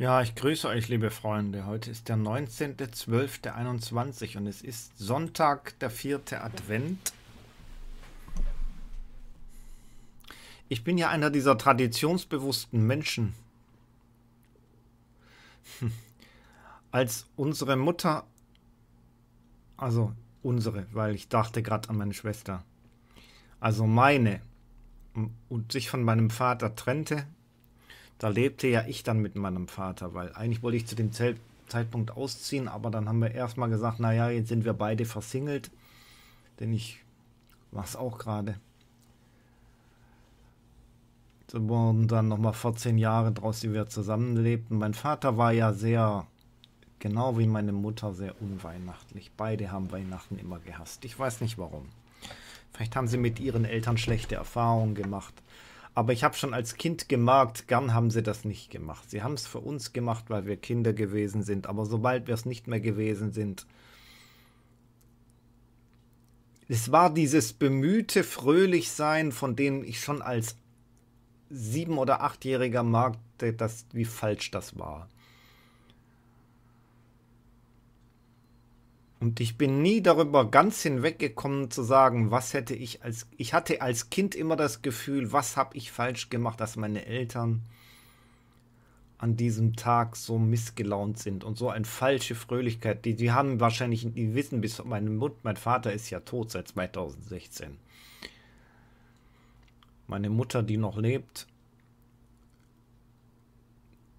Ja, ich grüße euch, liebe Freunde. Heute ist der 19.12.21 und es ist Sonntag, der vierte Advent. Ich bin ja einer dieser traditionsbewussten Menschen. Als unsere Mutter, also unsere, weil ich dachte gerade an meine Schwester, also meine, und sich von meinem Vater trennte, da lebte ja ich dann mit meinem Vater, weil eigentlich wollte ich zu dem Zelt Zeitpunkt ausziehen, aber dann haben wir erstmal gesagt, naja, jetzt sind wir beide versingelt, denn ich mach's auch gerade. So wurden dann nochmal 14 Jahre draus, die wir zusammenlebten. Mein Vater war ja sehr, genau wie meine Mutter, sehr unweihnachtlich. Beide haben Weihnachten immer gehasst. Ich weiß nicht warum. Vielleicht haben sie mit ihren Eltern schlechte Erfahrungen gemacht. Aber ich habe schon als Kind gemerkt, gern haben sie das nicht gemacht. Sie haben es für uns gemacht, weil wir Kinder gewesen sind. Aber sobald wir es nicht mehr gewesen sind, es war dieses bemühte Fröhlichsein, von dem ich schon als sieben- oder achtjähriger merkte, dass, wie falsch das war. Und ich bin nie darüber ganz hinweggekommen zu sagen, was hätte ich als... Ich hatte als Kind immer das Gefühl, was habe ich falsch gemacht, dass meine Eltern an diesem Tag so missgelaunt sind und so eine falsche Fröhlichkeit. Die, die haben wahrscheinlich, die wissen bis meine Mutter, mein Vater ist ja tot seit 2016. Meine Mutter, die noch lebt,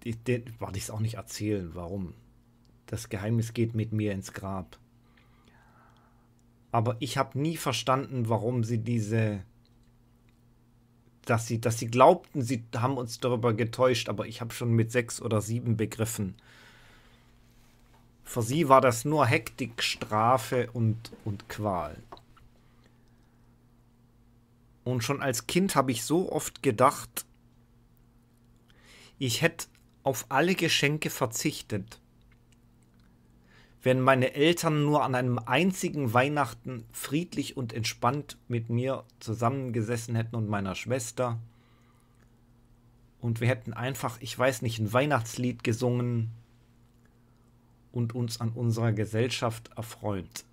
die, die, warte ich es auch nicht erzählen, warum. Das Geheimnis geht mit mir ins Grab aber ich habe nie verstanden, warum sie diese, dass sie, dass sie glaubten, sie haben uns darüber getäuscht, aber ich habe schon mit sechs oder sieben begriffen. Für sie war das nur Hektik, Strafe und, und Qual. Und schon als Kind habe ich so oft gedacht, ich hätte auf alle Geschenke verzichtet wenn meine Eltern nur an einem einzigen Weihnachten friedlich und entspannt mit mir zusammengesessen hätten und meiner Schwester. Und wir hätten einfach, ich weiß nicht, ein Weihnachtslied gesungen und uns an unserer Gesellschaft erfreut.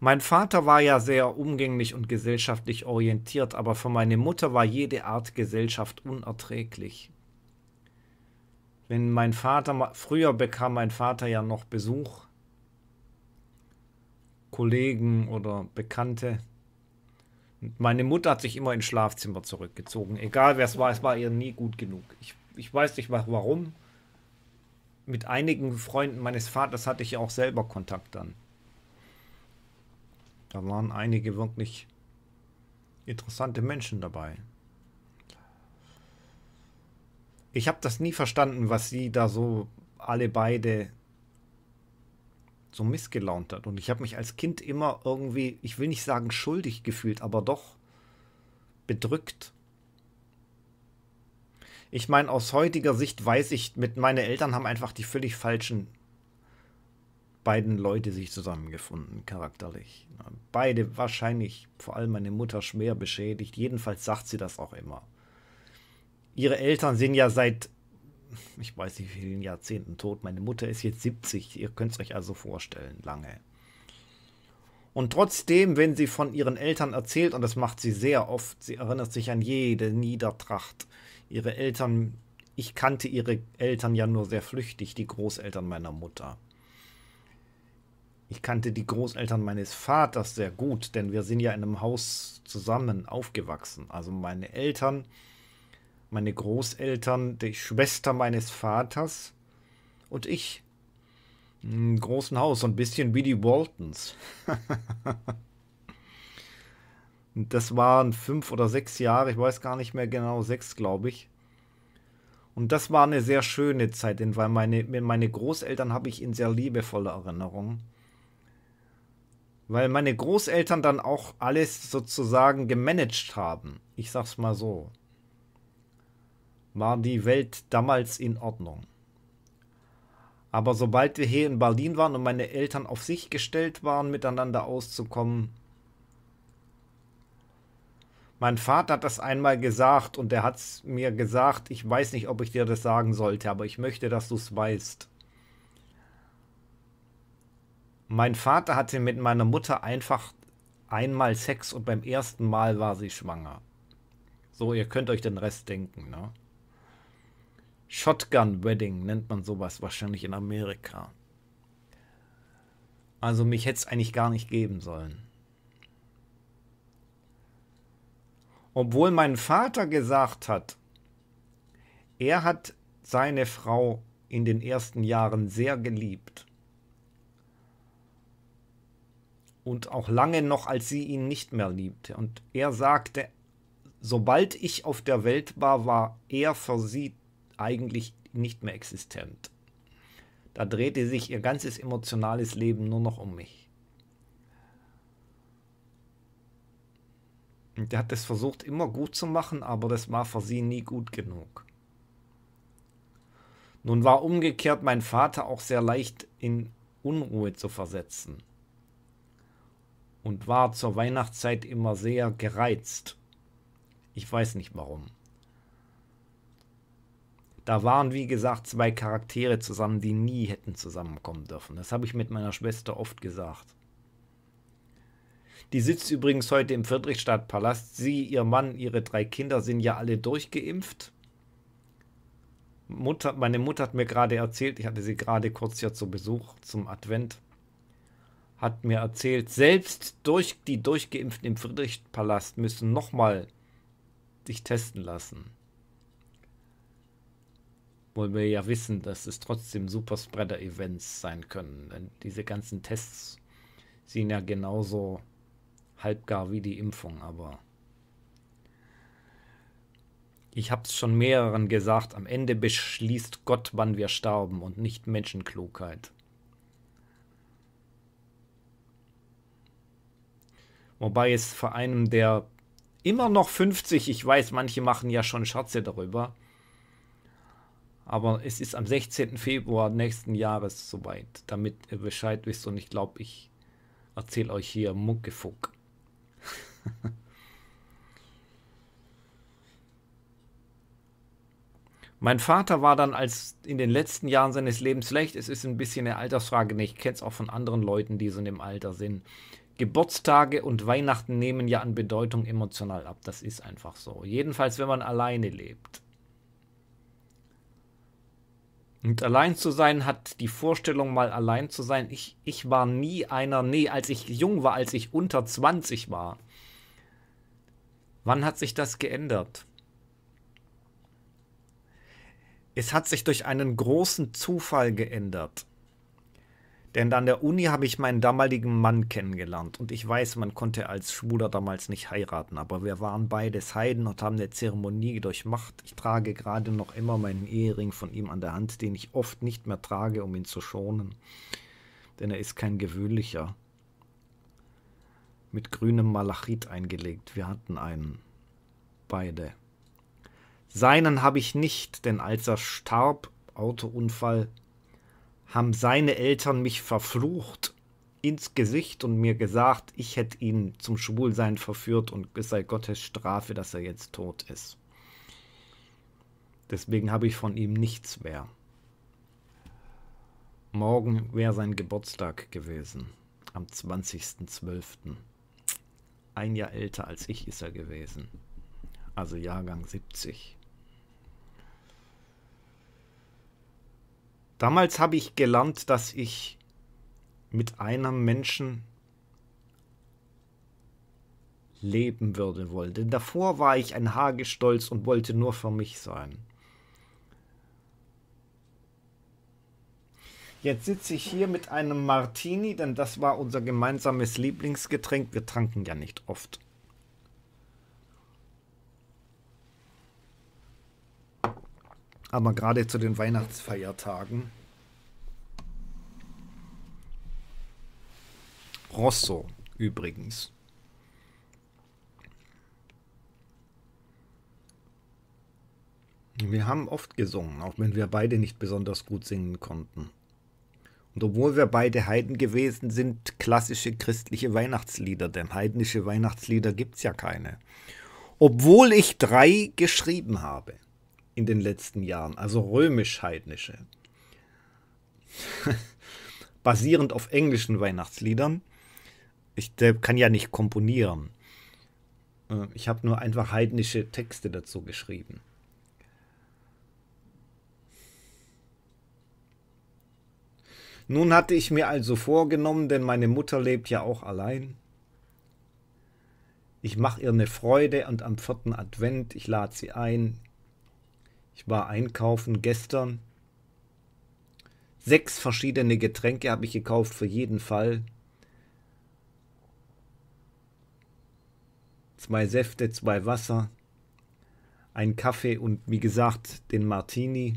Mein Vater war ja sehr umgänglich und gesellschaftlich orientiert, aber für meine Mutter war jede Art Gesellschaft unerträglich. Wenn mein Vater, früher bekam mein Vater ja noch Besuch, Kollegen oder Bekannte. Meine Mutter hat sich immer ins Schlafzimmer zurückgezogen. Egal wer es war, es war ihr nie gut genug. Ich, ich weiß nicht warum. Mit einigen Freunden meines Vaters hatte ich ja auch selber Kontakt dann. Da waren einige wirklich interessante Menschen dabei ich habe das nie verstanden, was sie da so alle beide so missgelaunt hat. Und ich habe mich als Kind immer irgendwie, ich will nicht sagen schuldig gefühlt, aber doch bedrückt. Ich meine, aus heutiger Sicht weiß ich, mit meinen Eltern haben einfach die völlig falschen beiden Leute sich zusammengefunden, charakterlich. Beide wahrscheinlich, vor allem meine Mutter schwer beschädigt. Jedenfalls sagt sie das auch immer ihre Eltern sind ja seit, ich weiß nicht, wie vielen Jahrzehnten tot. Meine Mutter ist jetzt 70, ihr könnt es euch also vorstellen, lange. Und trotzdem, wenn sie von ihren Eltern erzählt, und das macht sie sehr oft, sie erinnert sich an jede Niedertracht. Ihre Eltern, ich kannte ihre Eltern ja nur sehr flüchtig, die Großeltern meiner Mutter. Ich kannte die Großeltern meines Vaters sehr gut, denn wir sind ja in einem Haus zusammen aufgewachsen. Also meine Eltern meine Großeltern, die Schwester meines Vaters und ich. Im großen Haus, so ein bisschen wie die Waltons. das waren fünf oder sechs Jahre, ich weiß gar nicht mehr genau, sechs, glaube ich. Und das war eine sehr schöne Zeit, denn weil meine, meine Großeltern habe ich in sehr liebevoller Erinnerung. Weil meine Großeltern dann auch alles sozusagen gemanagt haben. Ich sag's mal so war die Welt damals in Ordnung. Aber sobald wir hier in Berlin waren und meine Eltern auf sich gestellt waren, miteinander auszukommen, mein Vater hat das einmal gesagt und er hat es mir gesagt, ich weiß nicht, ob ich dir das sagen sollte, aber ich möchte, dass du es weißt. Mein Vater hatte mit meiner Mutter einfach einmal Sex und beim ersten Mal war sie schwanger. So, ihr könnt euch den Rest denken, ne? Shotgun Wedding nennt man sowas wahrscheinlich in Amerika. Also mich hätte es eigentlich gar nicht geben sollen. Obwohl mein Vater gesagt hat, er hat seine Frau in den ersten Jahren sehr geliebt. Und auch lange noch, als sie ihn nicht mehr liebte. Und er sagte, sobald ich auf der Welt war, war er für sie eigentlich nicht mehr existent. Da drehte sich ihr ganzes emotionales Leben nur noch um mich. Und er hat es versucht immer gut zu machen, aber das war für sie nie gut genug. Nun war umgekehrt mein Vater auch sehr leicht in Unruhe zu versetzen und war zur Weihnachtszeit immer sehr gereizt. Ich weiß nicht warum. Da waren, wie gesagt, zwei Charaktere zusammen, die nie hätten zusammenkommen dürfen. Das habe ich mit meiner Schwester oft gesagt. Die sitzt übrigens heute im Friedrichstadtpalast. Sie, ihr Mann, ihre drei Kinder sind ja alle durchgeimpft. Mutter, meine Mutter hat mir gerade erzählt, ich hatte sie gerade kurz hier zu Besuch zum Advent, hat mir erzählt, selbst durch die Durchgeimpften im Friedrichstadtpalast müssen nochmal sich testen lassen wo wir ja wissen, dass es trotzdem Superspreader-Events sein können. Denn diese ganzen Tests sind ja genauso halbgar wie die Impfung, aber ich habe es schon mehreren gesagt, am Ende beschließt Gott, wann wir sterben und nicht Menschenklugheit. Wobei es vor einem der immer noch 50, ich weiß, manche machen ja schon Scherze darüber, aber es ist am 16. Februar nächsten Jahres soweit, damit ihr Bescheid wisst. Und ich glaube, ich erzähle euch hier Muckefuck. Mein Vater war dann als in den letzten Jahren seines Lebens schlecht. Es ist ein bisschen eine Altersfrage. Ne, ich kenne es auch von anderen Leuten, die so in dem Alter sind. Geburtstage und Weihnachten nehmen ja an Bedeutung emotional ab. Das ist einfach so. Jedenfalls, wenn man alleine lebt. Und allein zu sein hat die Vorstellung, mal allein zu sein. Ich, ich war nie einer, nee, als ich jung war, als ich unter 20 war. Wann hat sich das geändert? Es hat sich durch einen großen Zufall geändert. Denn an der Uni habe ich meinen damaligen Mann kennengelernt und ich weiß, man konnte als Schwuler damals nicht heiraten, aber wir waren beides Heiden und haben eine Zeremonie durchmacht. Ich trage gerade noch immer meinen Ehering von ihm an der Hand, den ich oft nicht mehr trage, um ihn zu schonen. Denn er ist kein gewöhnlicher. Mit grünem Malachit eingelegt. Wir hatten einen. Beide. Seinen habe ich nicht, denn als er starb, Autounfall, haben seine Eltern mich verflucht ins Gesicht und mir gesagt, ich hätte ihn zum Schwulsein verführt und es sei Gottes Strafe, dass er jetzt tot ist. Deswegen habe ich von ihm nichts mehr. Morgen wäre sein Geburtstag gewesen, am 20.12. Ein Jahr älter als ich ist er gewesen, also Jahrgang 70. Damals habe ich gelernt, dass ich mit einem Menschen leben würde wollte. Denn davor war ich ein Hagestolz und wollte nur für mich sein. Jetzt sitze ich hier mit einem Martini, denn das war unser gemeinsames Lieblingsgetränk. Wir tranken ja nicht oft. Aber gerade zu den Weihnachtsfeiertagen. Rosso übrigens. Wir haben oft gesungen, auch wenn wir beide nicht besonders gut singen konnten. Und obwohl wir beide Heiden gewesen sind, klassische christliche Weihnachtslieder, denn heidnische Weihnachtslieder gibt es ja keine. Obwohl ich drei geschrieben habe in den letzten Jahren, also römisch-heidnische, basierend auf englischen Weihnachtsliedern. Ich kann ja nicht komponieren. Äh, ich habe nur einfach heidnische Texte dazu geschrieben. Nun hatte ich mir also vorgenommen, denn meine Mutter lebt ja auch allein. Ich mache ihr eine Freude und am vierten Advent, ich lade sie ein, ich war einkaufen gestern. Sechs verschiedene Getränke habe ich gekauft für jeden Fall. Zwei Säfte, zwei Wasser, ein Kaffee und wie gesagt den Martini.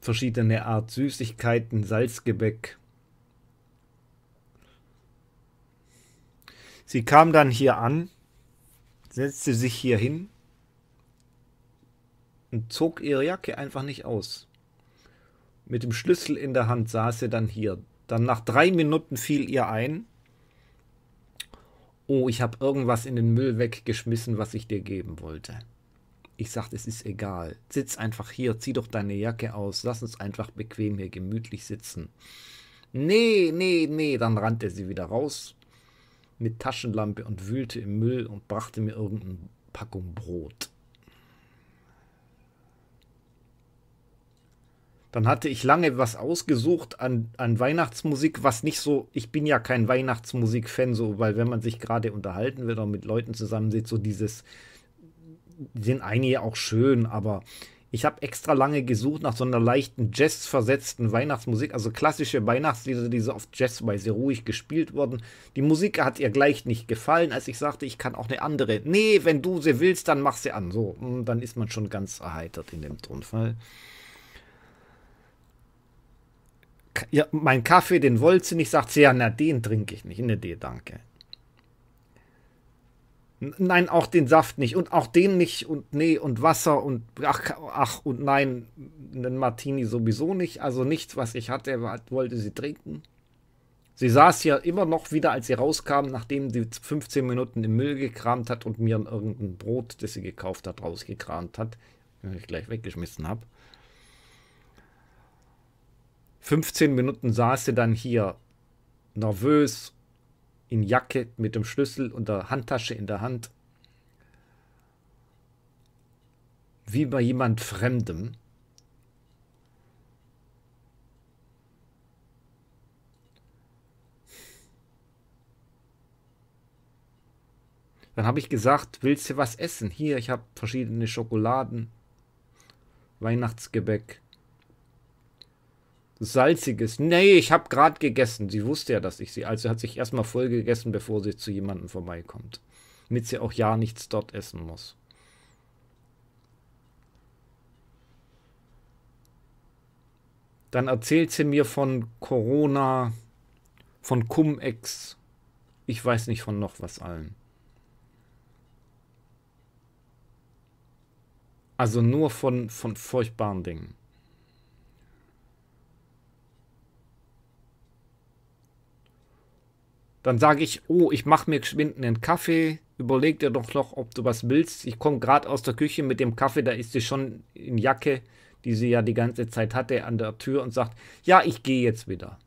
Verschiedene Art Süßigkeiten, Salzgebäck. Sie kam dann hier an, setzte sich hier hin und zog ihre Jacke einfach nicht aus. Mit dem Schlüssel in der Hand saß sie dann hier. Dann nach drei Minuten fiel ihr ein, oh, ich habe irgendwas in den Müll weggeschmissen, was ich dir geben wollte. Ich sagte, es ist egal. Sitz einfach hier, zieh doch deine Jacke aus, lass uns einfach bequem hier gemütlich sitzen. Nee, nee, nee, dann rannte sie wieder raus, mit Taschenlampe und wühlte im Müll und brachte mir irgendeine Packung Brot. Dann hatte ich lange was ausgesucht an, an Weihnachtsmusik, was nicht so, ich bin ja kein Weihnachtsmusik-Fan, so, weil wenn man sich gerade unterhalten will oder mit Leuten zusammen so dieses, sind einige auch schön, aber ich habe extra lange gesucht nach so einer leichten Jazz versetzten Weihnachtsmusik, also klassische Weihnachtslieder, die so auf Jazzweise ruhig gespielt wurden. Die Musik hat ihr gleich nicht gefallen, als ich sagte, ich kann auch eine andere. Nee, wenn du sie willst, dann mach sie an. So, hm, dann ist man schon ganz erheitert in dem Tonfall. Ja, mein Kaffee, den wollt sie nicht, sagt sie, ja, na, den trinke ich nicht. Ne, die, danke. Nein, auch den Saft nicht und auch den nicht und nee und Wasser und ach, ach und nein, einen Martini sowieso nicht. Also nichts, was ich hatte, wollte sie trinken. Sie saß ja immer noch wieder, als sie rauskam, nachdem sie 15 Minuten im Müll gekramt hat und mir irgendein Brot, das sie gekauft hat, rausgekramt hat, das ich gleich weggeschmissen habe. 15 Minuten saß sie dann hier, nervös in Jacke mit dem Schlüssel und der Handtasche in der Hand. Wie bei jemand Fremdem. Dann habe ich gesagt, willst du was essen? Hier, ich habe verschiedene Schokoladen, Weihnachtsgebäck. Salziges. Nee, ich habe gerade gegessen. Sie wusste ja, dass ich sie. Also hat sich erstmal voll gegessen, bevor sie zu jemandem vorbeikommt. Damit sie auch ja nichts dort essen muss. Dann erzählt sie mir von Corona, von Cum-Ex. Ich weiß nicht von noch was allen. Also nur von, von furchtbaren Dingen. Dann sage ich, oh, ich mache mir geschwind einen Kaffee. Überleg dir doch noch, ob du was willst. Ich komme gerade aus der Küche mit dem Kaffee, da ist sie schon in Jacke, die sie ja die ganze Zeit hatte, an der Tür und sagt, ja, ich gehe jetzt wieder.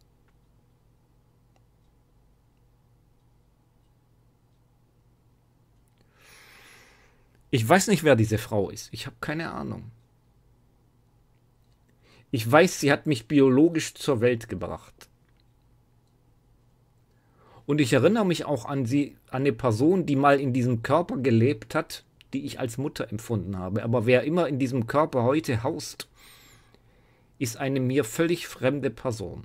Ich weiß nicht, wer diese Frau ist. Ich habe keine Ahnung. Ich weiß, sie hat mich biologisch zur Welt gebracht. Und ich erinnere mich auch an sie, an eine Person, die mal in diesem Körper gelebt hat, die ich als Mutter empfunden habe. Aber wer immer in diesem Körper heute haust, ist eine mir völlig fremde Person.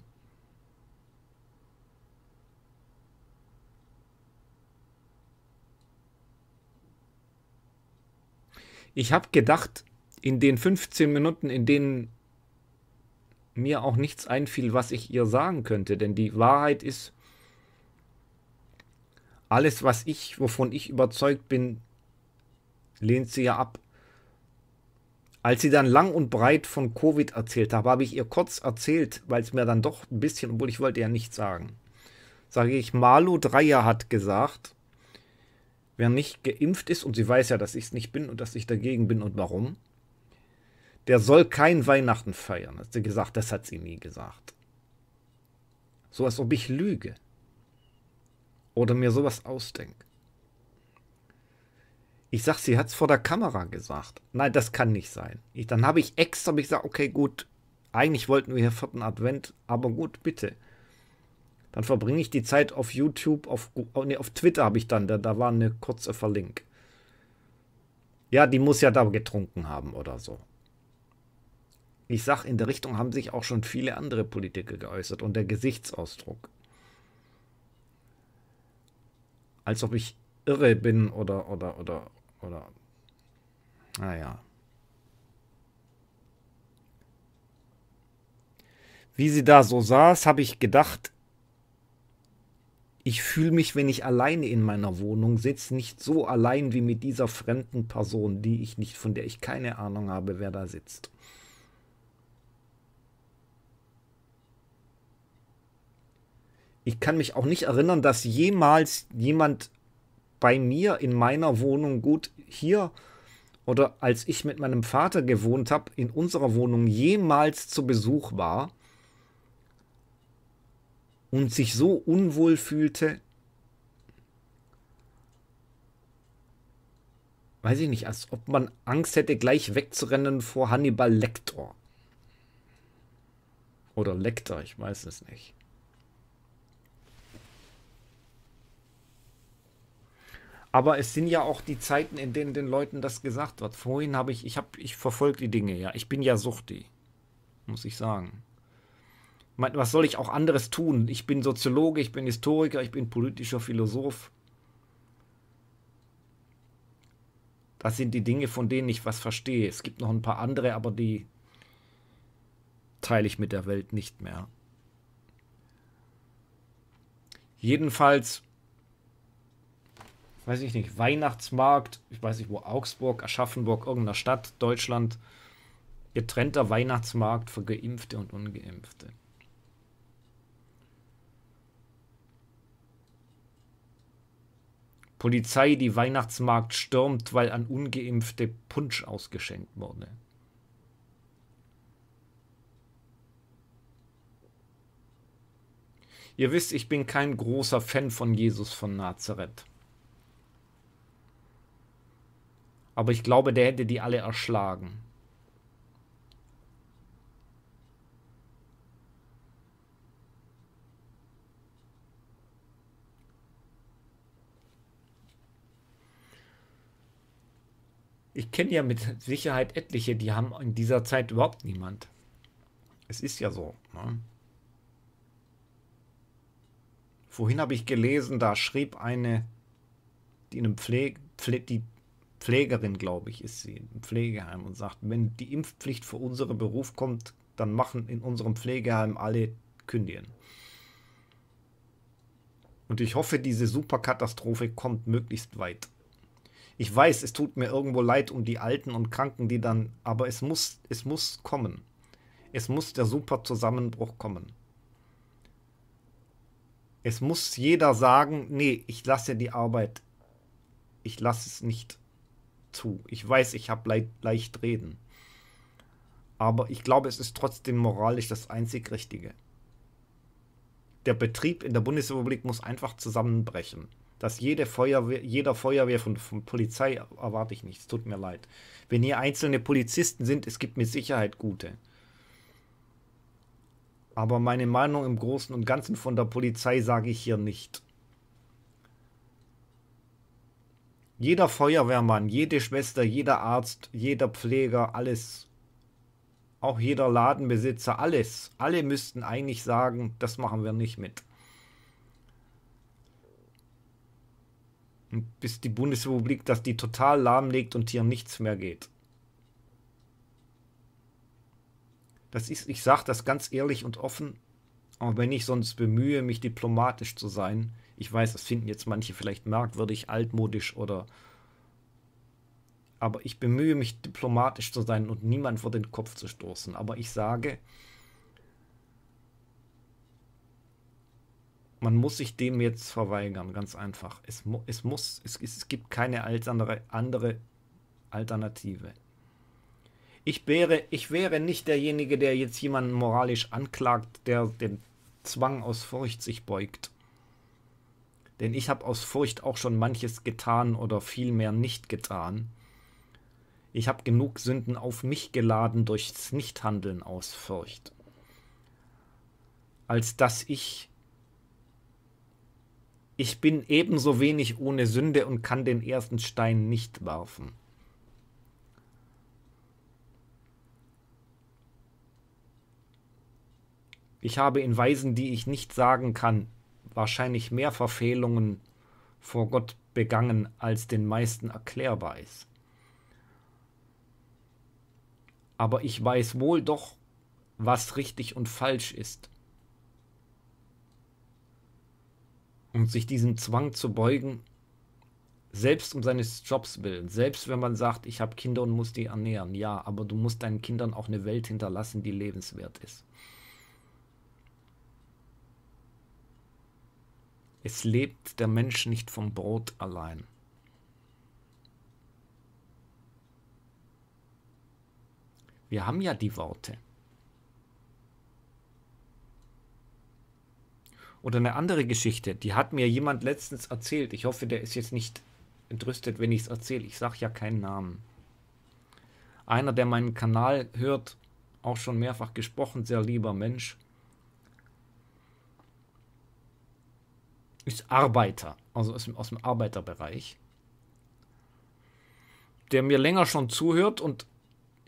Ich habe gedacht, in den 15 Minuten, in denen mir auch nichts einfiel, was ich ihr sagen könnte, denn die Wahrheit ist, alles, was ich, wovon ich überzeugt bin, lehnt sie ja ab. Als sie dann lang und breit von Covid erzählt habe, habe ich ihr kurz erzählt, weil es mir dann doch ein bisschen, obwohl ich wollte ja nichts sagen. Sage ich, Malu Dreier hat gesagt, wer nicht geimpft ist, und sie weiß ja, dass ich es nicht bin und dass ich dagegen bin und warum, der soll kein Weihnachten feiern, hat sie gesagt, das hat sie nie gesagt. So als ob ich lüge. Oder mir sowas ausdenke. Ich sag, sie hat es vor der Kamera gesagt. Nein, das kann nicht sein. Ich, dann habe ich extra hab ich gesagt, okay, gut, eigentlich wollten wir hier vierten Advent, aber gut, bitte. Dann verbringe ich die Zeit auf YouTube, auf, oh, nee, auf Twitter habe ich dann, da, da war eine kurze Verlink. Ja, die muss ja da getrunken haben oder so. Ich sag, in der Richtung haben sich auch schon viele andere Politiker geäußert und der Gesichtsausdruck als ob ich irre bin oder, oder, oder, oder. Naja. Ah, wie sie da so saß, habe ich gedacht, ich fühle mich, wenn ich alleine in meiner Wohnung sitze, nicht so allein wie mit dieser fremden Person, die ich nicht, von der ich keine Ahnung habe, wer da sitzt. ich kann mich auch nicht erinnern, dass jemals jemand bei mir in meiner Wohnung gut hier oder als ich mit meinem Vater gewohnt habe, in unserer Wohnung jemals zu Besuch war und sich so unwohl fühlte. Weiß ich nicht, als ob man Angst hätte, gleich wegzurennen vor Hannibal Lecter. Oder Lecter, ich weiß es nicht. Aber es sind ja auch die Zeiten, in denen den Leuten das gesagt wird. Vorhin habe ich, ich habe, ich verfolge die Dinge ja. Ich bin ja Suchti, muss ich sagen. Was soll ich auch anderes tun? Ich bin Soziologe, ich bin Historiker, ich bin politischer Philosoph. Das sind die Dinge, von denen ich was verstehe. Es gibt noch ein paar andere, aber die teile ich mit der Welt nicht mehr. Jedenfalls weiß ich nicht, Weihnachtsmarkt, ich weiß nicht wo, Augsburg, Aschaffenburg, irgendeiner Stadt, Deutschland, getrennter Weihnachtsmarkt für Geimpfte und Ungeimpfte. Polizei, die Weihnachtsmarkt stürmt, weil an Ungeimpfte Punsch ausgeschenkt wurde. Ihr wisst, ich bin kein großer Fan von Jesus von Nazareth. Aber ich glaube, der hätte die alle erschlagen. Ich kenne ja mit Sicherheit etliche, die haben in dieser Zeit überhaupt niemand. Es ist ja so. Ne? Vorhin habe ich gelesen, da schrieb eine, die, in einem Pflege, die Pflegerin, glaube ich, ist sie im Pflegeheim und sagt, wenn die Impfpflicht für unseren Beruf kommt, dann machen in unserem Pflegeheim alle kündigen. Und ich hoffe, diese Superkatastrophe kommt möglichst weit. Ich weiß, es tut mir irgendwo leid um die Alten und Kranken, die dann, aber es muss, es muss kommen. Es muss der Superzusammenbruch kommen. Es muss jeder sagen, nee, ich lasse die Arbeit. Ich lasse es nicht zu. Ich weiß, ich habe le leicht reden. Aber ich glaube, es ist trotzdem moralisch das einzig Richtige. Der Betrieb in der Bundesrepublik muss einfach zusammenbrechen. Dass jede Feuerwehr, jeder Feuerwehr von, von Polizei erwarte ich nichts. Tut mir leid. Wenn hier einzelne Polizisten sind, es gibt mit Sicherheit gute. Aber meine Meinung im Großen und Ganzen von der Polizei sage ich hier nicht. Jeder Feuerwehrmann, jede Schwester, jeder Arzt, jeder Pfleger, alles. Auch jeder Ladenbesitzer, alles. Alle müssten eigentlich sagen, das machen wir nicht mit. bis die Bundesrepublik das die total lahmlegt und hier nichts mehr geht. Das ist, ich sage das ganz ehrlich und offen, auch wenn ich sonst bemühe, mich diplomatisch zu sein, ich weiß, das finden jetzt manche vielleicht merkwürdig, altmodisch oder. Aber ich bemühe mich, diplomatisch zu sein und niemand vor den Kopf zu stoßen. Aber ich sage, man muss sich dem jetzt verweigern, ganz einfach. Es, es muss, es, es gibt keine andere, andere Alternative. Ich wäre, ich wäre nicht derjenige, der jetzt jemanden moralisch anklagt, der den Zwang aus Furcht sich beugt. Denn ich habe aus Furcht auch schon manches getan oder vielmehr nicht getan. Ich habe genug Sünden auf mich geladen durchs Nichthandeln aus Furcht. Als dass ich ich bin ebenso wenig ohne Sünde und kann den ersten Stein nicht werfen. Ich habe in Weisen, die ich nicht sagen kann, wahrscheinlich mehr Verfehlungen vor Gott begangen, als den meisten erklärbar ist. Aber ich weiß wohl doch, was richtig und falsch ist. Und sich diesem Zwang zu beugen, selbst um seines Jobs willen, selbst wenn man sagt, ich habe Kinder und muss die ernähren, ja, aber du musst deinen Kindern auch eine Welt hinterlassen, die lebenswert ist. Es lebt der Mensch nicht vom Brot allein. Wir haben ja die Worte. Oder eine andere Geschichte, die hat mir jemand letztens erzählt. Ich hoffe, der ist jetzt nicht entrüstet, wenn ich es erzähle. Ich sage ja keinen Namen. Einer, der meinen Kanal hört, auch schon mehrfach gesprochen, sehr lieber Mensch, ist Arbeiter, also ist aus dem Arbeiterbereich, der mir länger schon zuhört und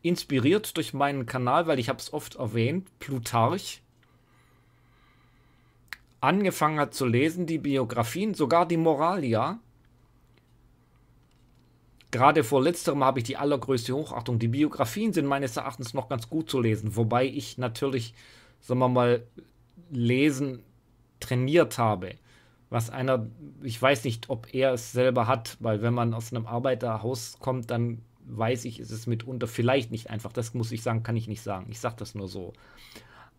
inspiriert durch meinen Kanal, weil ich habe es oft erwähnt, Plutarch angefangen hat zu lesen, die Biografien, sogar die Moralia. Gerade vor letzterem habe ich die allergrößte Hochachtung. Die Biografien sind meines Erachtens noch ganz gut zu lesen, wobei ich natürlich, sagen wir mal, lesen trainiert habe was einer, ich weiß nicht, ob er es selber hat, weil wenn man aus einem Arbeiterhaus kommt, dann weiß ich, ist es mitunter vielleicht nicht einfach. Das muss ich sagen, kann ich nicht sagen. Ich sage das nur so.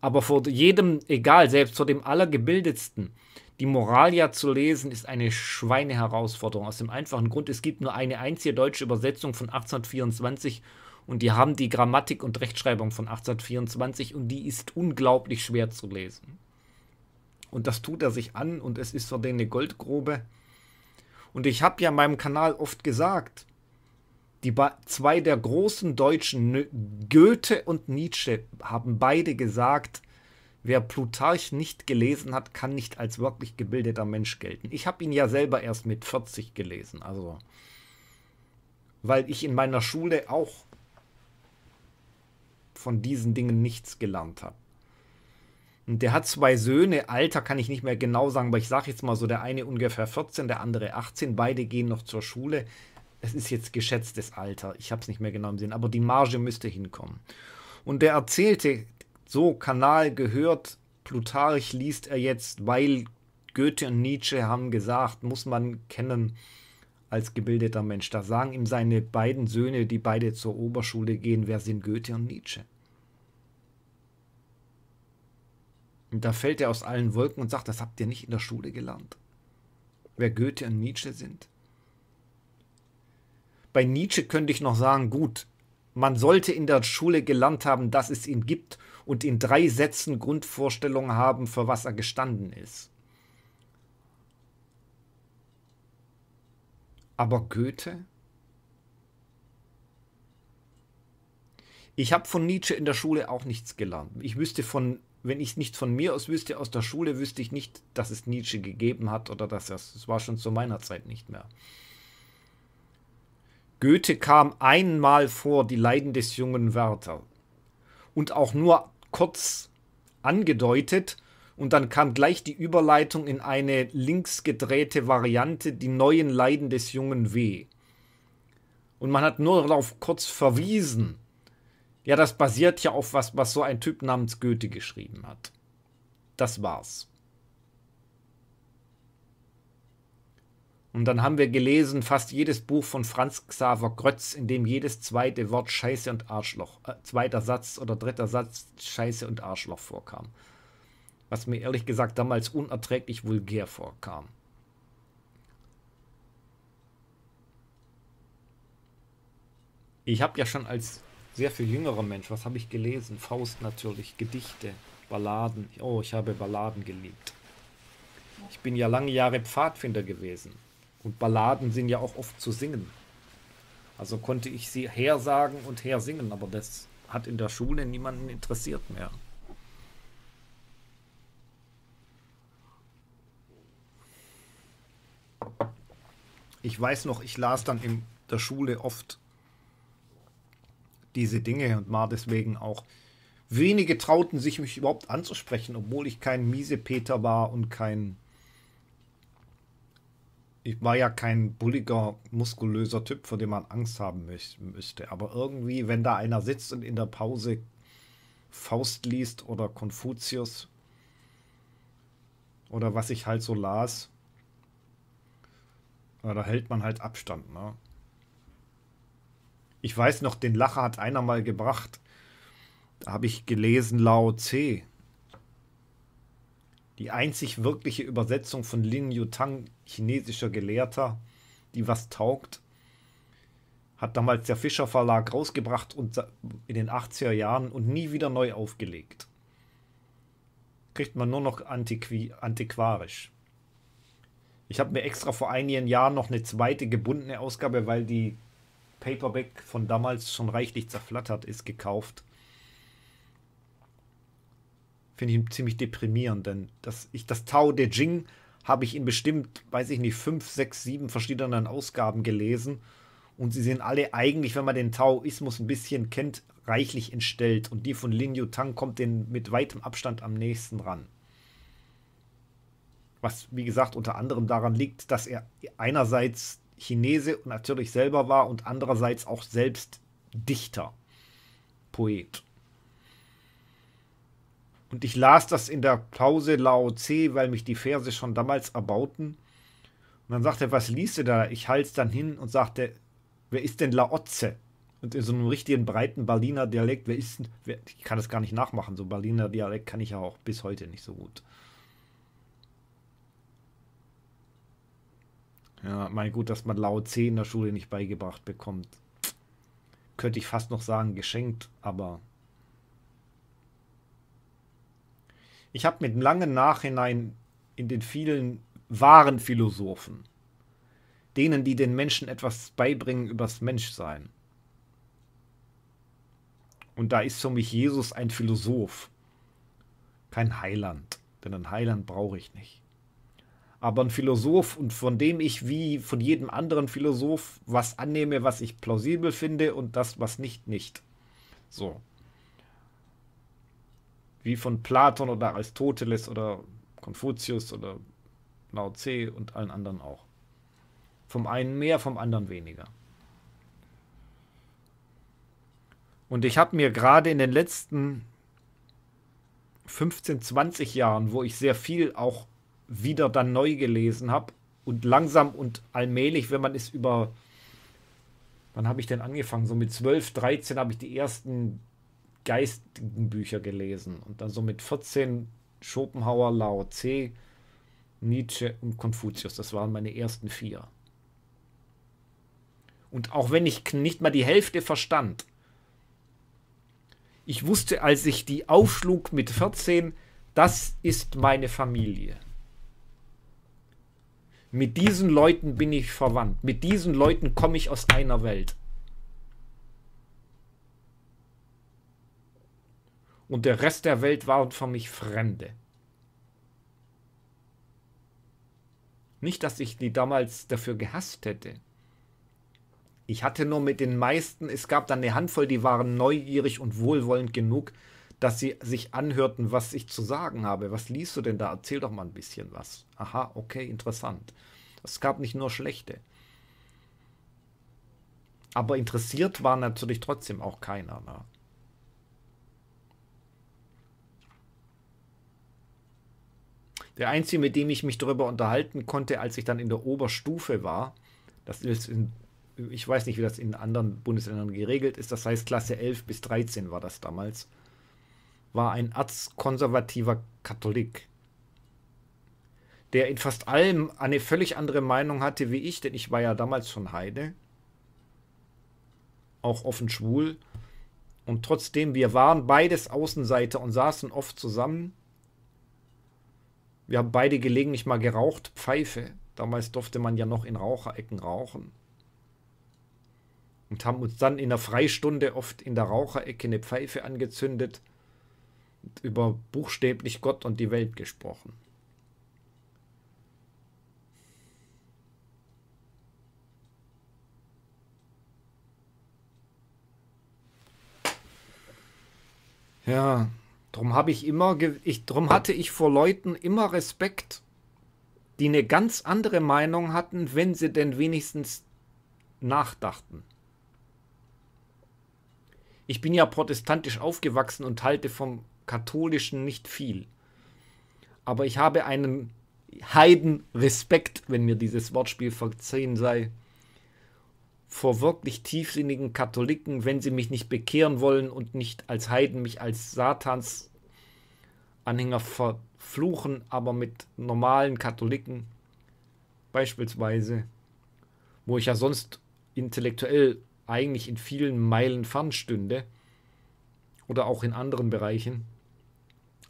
Aber vor jedem, egal, selbst vor dem Allergebildetsten, die Moralia zu lesen, ist eine Schweineherausforderung. Aus dem einfachen Grund, es gibt nur eine einzige deutsche Übersetzung von 1824 und die haben die Grammatik und Rechtschreibung von 1824 und die ist unglaublich schwer zu lesen. Und das tut er sich an und es ist für den eine Goldgrube. Und ich habe ja in meinem Kanal oft gesagt, die zwei der großen Deutschen, Goethe und Nietzsche, haben beide gesagt, wer Plutarch nicht gelesen hat, kann nicht als wirklich gebildeter Mensch gelten. Ich habe ihn ja selber erst mit 40 gelesen, also weil ich in meiner Schule auch von diesen Dingen nichts gelernt habe. Und der hat zwei Söhne, Alter kann ich nicht mehr genau sagen, aber ich sage jetzt mal so, der eine ungefähr 14, der andere 18, beide gehen noch zur Schule. Es ist jetzt geschätztes Alter, ich habe es nicht mehr genau im Sinn, aber die Marge müsste hinkommen. Und der erzählte, so Kanal gehört, Plutarch liest er jetzt, weil Goethe und Nietzsche haben gesagt, muss man kennen als gebildeter Mensch. Da sagen ihm seine beiden Söhne, die beide zur Oberschule gehen, wer sind Goethe und Nietzsche? Und da fällt er aus allen Wolken und sagt, das habt ihr nicht in der Schule gelernt. Wer Goethe und Nietzsche sind. Bei Nietzsche könnte ich noch sagen, gut, man sollte in der Schule gelernt haben, dass es ihn gibt und in drei Sätzen Grundvorstellungen haben, für was er gestanden ist. Aber Goethe? Ich habe von Nietzsche in der Schule auch nichts gelernt. Ich wüsste von wenn ich es nicht von mir aus wüsste, aus der Schule wüsste ich nicht, dass es Nietzsche gegeben hat oder dass das, es war schon zu meiner Zeit nicht mehr. Goethe kam einmal vor, die Leiden des jungen Werther. Und auch nur kurz angedeutet, und dann kam gleich die Überleitung in eine links gedrehte Variante, die neuen Leiden des jungen W. Und man hat nur darauf kurz verwiesen, ja, das basiert ja auf was, was so ein Typ namens Goethe geschrieben hat. Das war's. Und dann haben wir gelesen fast jedes Buch von Franz Xaver Grötz, in dem jedes zweite Wort Scheiße und Arschloch, äh, zweiter Satz oder dritter Satz Scheiße und Arschloch vorkam. Was mir ehrlich gesagt damals unerträglich vulgär vorkam. Ich habe ja schon als sehr für jüngere Menschen. Was habe ich gelesen? Faust natürlich, Gedichte, Balladen. Oh, ich habe Balladen geliebt. Ich bin ja lange Jahre Pfadfinder gewesen. Und Balladen sind ja auch oft zu singen. Also konnte ich sie hersagen und hersingen, aber das hat in der Schule niemanden interessiert mehr. Ich weiß noch, ich las dann in der Schule oft diese Dinge und war deswegen auch wenige trauten sich, mich überhaupt anzusprechen, obwohl ich kein Miesepeter war und kein. Ich war ja kein bulliger, muskulöser Typ, vor dem man Angst haben müsste. Aber irgendwie, wenn da einer sitzt und in der Pause Faust liest oder Konfuzius oder was ich halt so las, da hält man halt Abstand. Ne? Ich weiß noch, den Lacher hat einer mal gebracht. Da habe ich gelesen Lao Tse. Die einzig wirkliche Übersetzung von Lin Yutang, chinesischer Gelehrter, die was taugt, hat damals der Fischer Verlag rausgebracht und in den 80er Jahren und nie wieder neu aufgelegt. Kriegt man nur noch antiqui antiquarisch. Ich habe mir extra vor einigen Jahren noch eine zweite gebundene Ausgabe, weil die Paperback von damals schon reichlich zerflattert ist, gekauft. Finde ich ziemlich deprimierend, denn das, ich, das Tao De Jing habe ich in bestimmt, weiß ich nicht, fünf, sechs, sieben verschiedenen Ausgaben gelesen. Und sie sind alle eigentlich, wenn man den Taoismus ein bisschen kennt, reichlich entstellt. Und die von Lin Yutang kommt den mit weitem Abstand am nächsten ran. Was, wie gesagt, unter anderem daran liegt, dass er einerseits Chinese natürlich selber war und andererseits auch selbst Dichter, Poet. Und ich las das in der Pause Lao Tse, weil mich die Verse schon damals erbauten. Und dann sagte er, was liest du da? Ich halt's dann hin und sagte, wer ist denn Laotze? Und in so einem richtigen breiten Berliner Dialekt, wer ist denn, wer, ich kann das gar nicht nachmachen, so Berliner Dialekt kann ich ja auch bis heute nicht so gut. Ja, mein gut, dass man Lao C in der Schule nicht beigebracht bekommt. Könnte ich fast noch sagen, geschenkt, aber. Ich habe mit langem Nachhinein in den vielen wahren Philosophen, denen, die den Menschen etwas beibringen übers Menschsein. Und da ist für mich Jesus ein Philosoph, kein Heiland, denn ein Heiland brauche ich nicht aber ein Philosoph und von dem ich wie von jedem anderen Philosoph was annehme, was ich plausibel finde und das, was nicht, nicht. So. Wie von Platon oder Aristoteles oder Konfuzius oder Lao Tse und allen anderen auch. Vom einen mehr, vom anderen weniger. Und ich habe mir gerade in den letzten 15, 20 Jahren, wo ich sehr viel auch wieder dann neu gelesen habe. Und langsam und allmählich, wenn man es über. Wann habe ich denn angefangen? So mit 12, 13 habe ich die ersten geistigen Bücher gelesen. Und dann so mit 14 Schopenhauer, Lao Tse, Nietzsche und Konfuzius. Das waren meine ersten vier. Und auch wenn ich nicht mal die Hälfte verstand, ich wusste, als ich die aufschlug mit 14, das ist meine Familie. Mit diesen Leuten bin ich verwandt. Mit diesen Leuten komme ich aus einer Welt. Und der Rest der Welt waren für mich Fremde. Nicht, dass ich die damals dafür gehasst hätte. Ich hatte nur mit den meisten, es gab dann eine Handvoll, die waren neugierig und wohlwollend genug, dass sie sich anhörten, was ich zu sagen habe. Was liest du denn da? Erzähl doch mal ein bisschen was. Aha, okay, interessant. Es gab nicht nur schlechte. Aber interessiert war natürlich trotzdem auch keiner. Ne? Der einzige, mit dem ich mich darüber unterhalten konnte, als ich dann in der Oberstufe war, das ist in, ich weiß nicht, wie das in anderen Bundesländern geregelt ist, das heißt Klasse 11 bis 13 war das damals war ein atzkonservativer Katholik, der in fast allem eine völlig andere Meinung hatte wie ich, denn ich war ja damals schon Heide, auch offen schwul. Und trotzdem, wir waren beides Außenseiter und saßen oft zusammen. Wir haben beide gelegentlich mal geraucht, Pfeife. Damals durfte man ja noch in Raucherecken rauchen. Und haben uns dann in der Freistunde oft in der Raucherecke eine Pfeife angezündet über buchstäblich Gott und die Welt gesprochen. Ja, drum habe ich immer, ich, drum hatte ich vor Leuten immer Respekt, die eine ganz andere Meinung hatten, wenn sie denn wenigstens nachdachten. Ich bin ja protestantisch aufgewachsen und halte vom katholischen nicht viel. Aber ich habe einen Heidenrespekt, wenn mir dieses Wortspiel verziehen sei, vor wirklich tiefsinnigen Katholiken, wenn sie mich nicht bekehren wollen und nicht als Heiden mich als Satans Anhänger verfluchen, aber mit normalen Katholiken beispielsweise, wo ich ja sonst intellektuell eigentlich in vielen Meilen fern stünde oder auch in anderen Bereichen,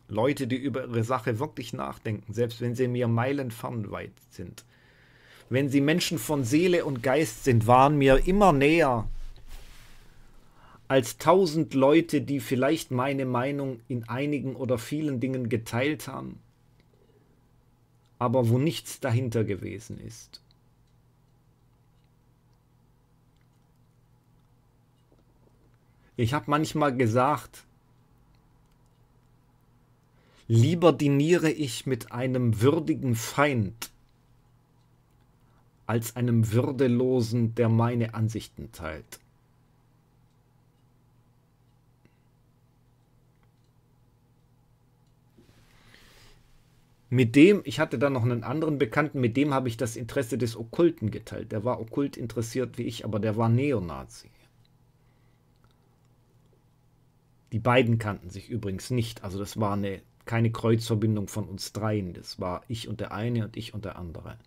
Leute, die über ihre Sache wirklich nachdenken, selbst wenn sie mir meilenfern weit sind. Wenn sie Menschen von Seele und Geist sind, waren mir immer näher als tausend Leute, die vielleicht meine Meinung in einigen oder vielen Dingen geteilt haben, aber wo nichts dahinter gewesen ist. Ich habe manchmal gesagt, Lieber diniere ich mit einem würdigen Feind, als einem Würdelosen, der meine Ansichten teilt. Mit dem, ich hatte da noch einen anderen Bekannten, mit dem habe ich das Interesse des Okkulten geteilt. Der war okkult interessiert wie ich, aber der war Neonazi. Die beiden kannten sich übrigens nicht, also das war eine keine Kreuzverbindung von uns dreien. Das war ich und der eine und ich und der andere.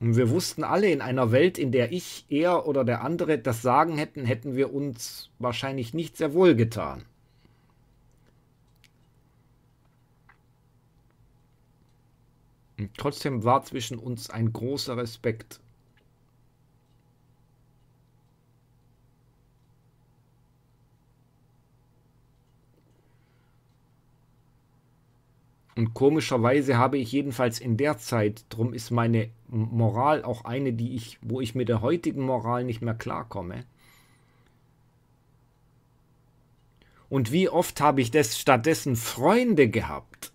Und wir wussten alle, in einer Welt, in der ich, er oder der andere das Sagen hätten, hätten wir uns wahrscheinlich nicht sehr wohl getan. Und trotzdem war zwischen uns ein großer Respekt. Und komischerweise habe ich jedenfalls in der Zeit, drum ist meine Moral auch eine, die ich, wo ich mit der heutigen Moral nicht mehr klarkomme. Und wie oft habe ich das stattdessen Freunde gehabt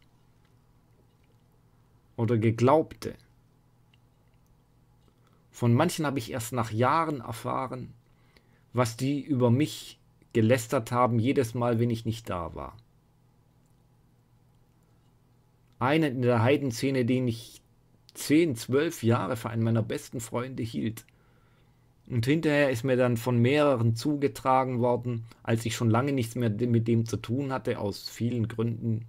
oder geglaubte. Von manchen habe ich erst nach Jahren erfahren, was die über mich gelästert haben, jedes Mal, wenn ich nicht da war einen in der Heidenszene, den ich 10, 12 Jahre für einen meiner besten Freunde hielt. Und hinterher ist mir dann von mehreren zugetragen worden, als ich schon lange nichts mehr mit dem zu tun hatte, aus vielen Gründen.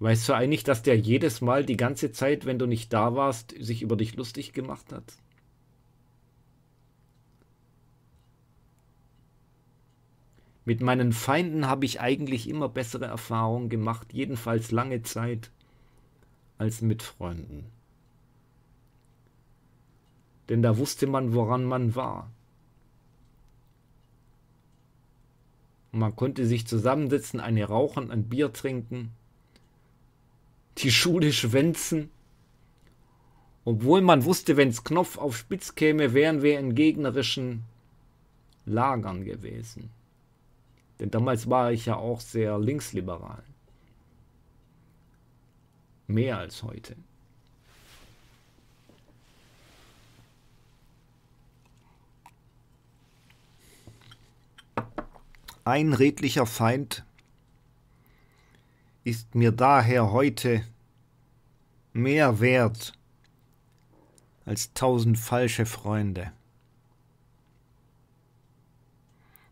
Weißt du eigentlich, dass der jedes Mal die ganze Zeit, wenn du nicht da warst, sich über dich lustig gemacht hat? Mit meinen Feinden habe ich eigentlich immer bessere Erfahrungen gemacht, jedenfalls lange Zeit, als mit Freunden. Denn da wusste man, woran man war. Und man konnte sich zusammensetzen, eine rauchen, ein Bier trinken, die Schule schwänzen. Obwohl man wusste, wenn's Knopf auf Spitz käme, wären wir in gegnerischen Lagern gewesen. Denn damals war ich ja auch sehr linksliberal. Mehr als heute. Ein redlicher Feind ist mir daher heute mehr wert als tausend falsche Freunde.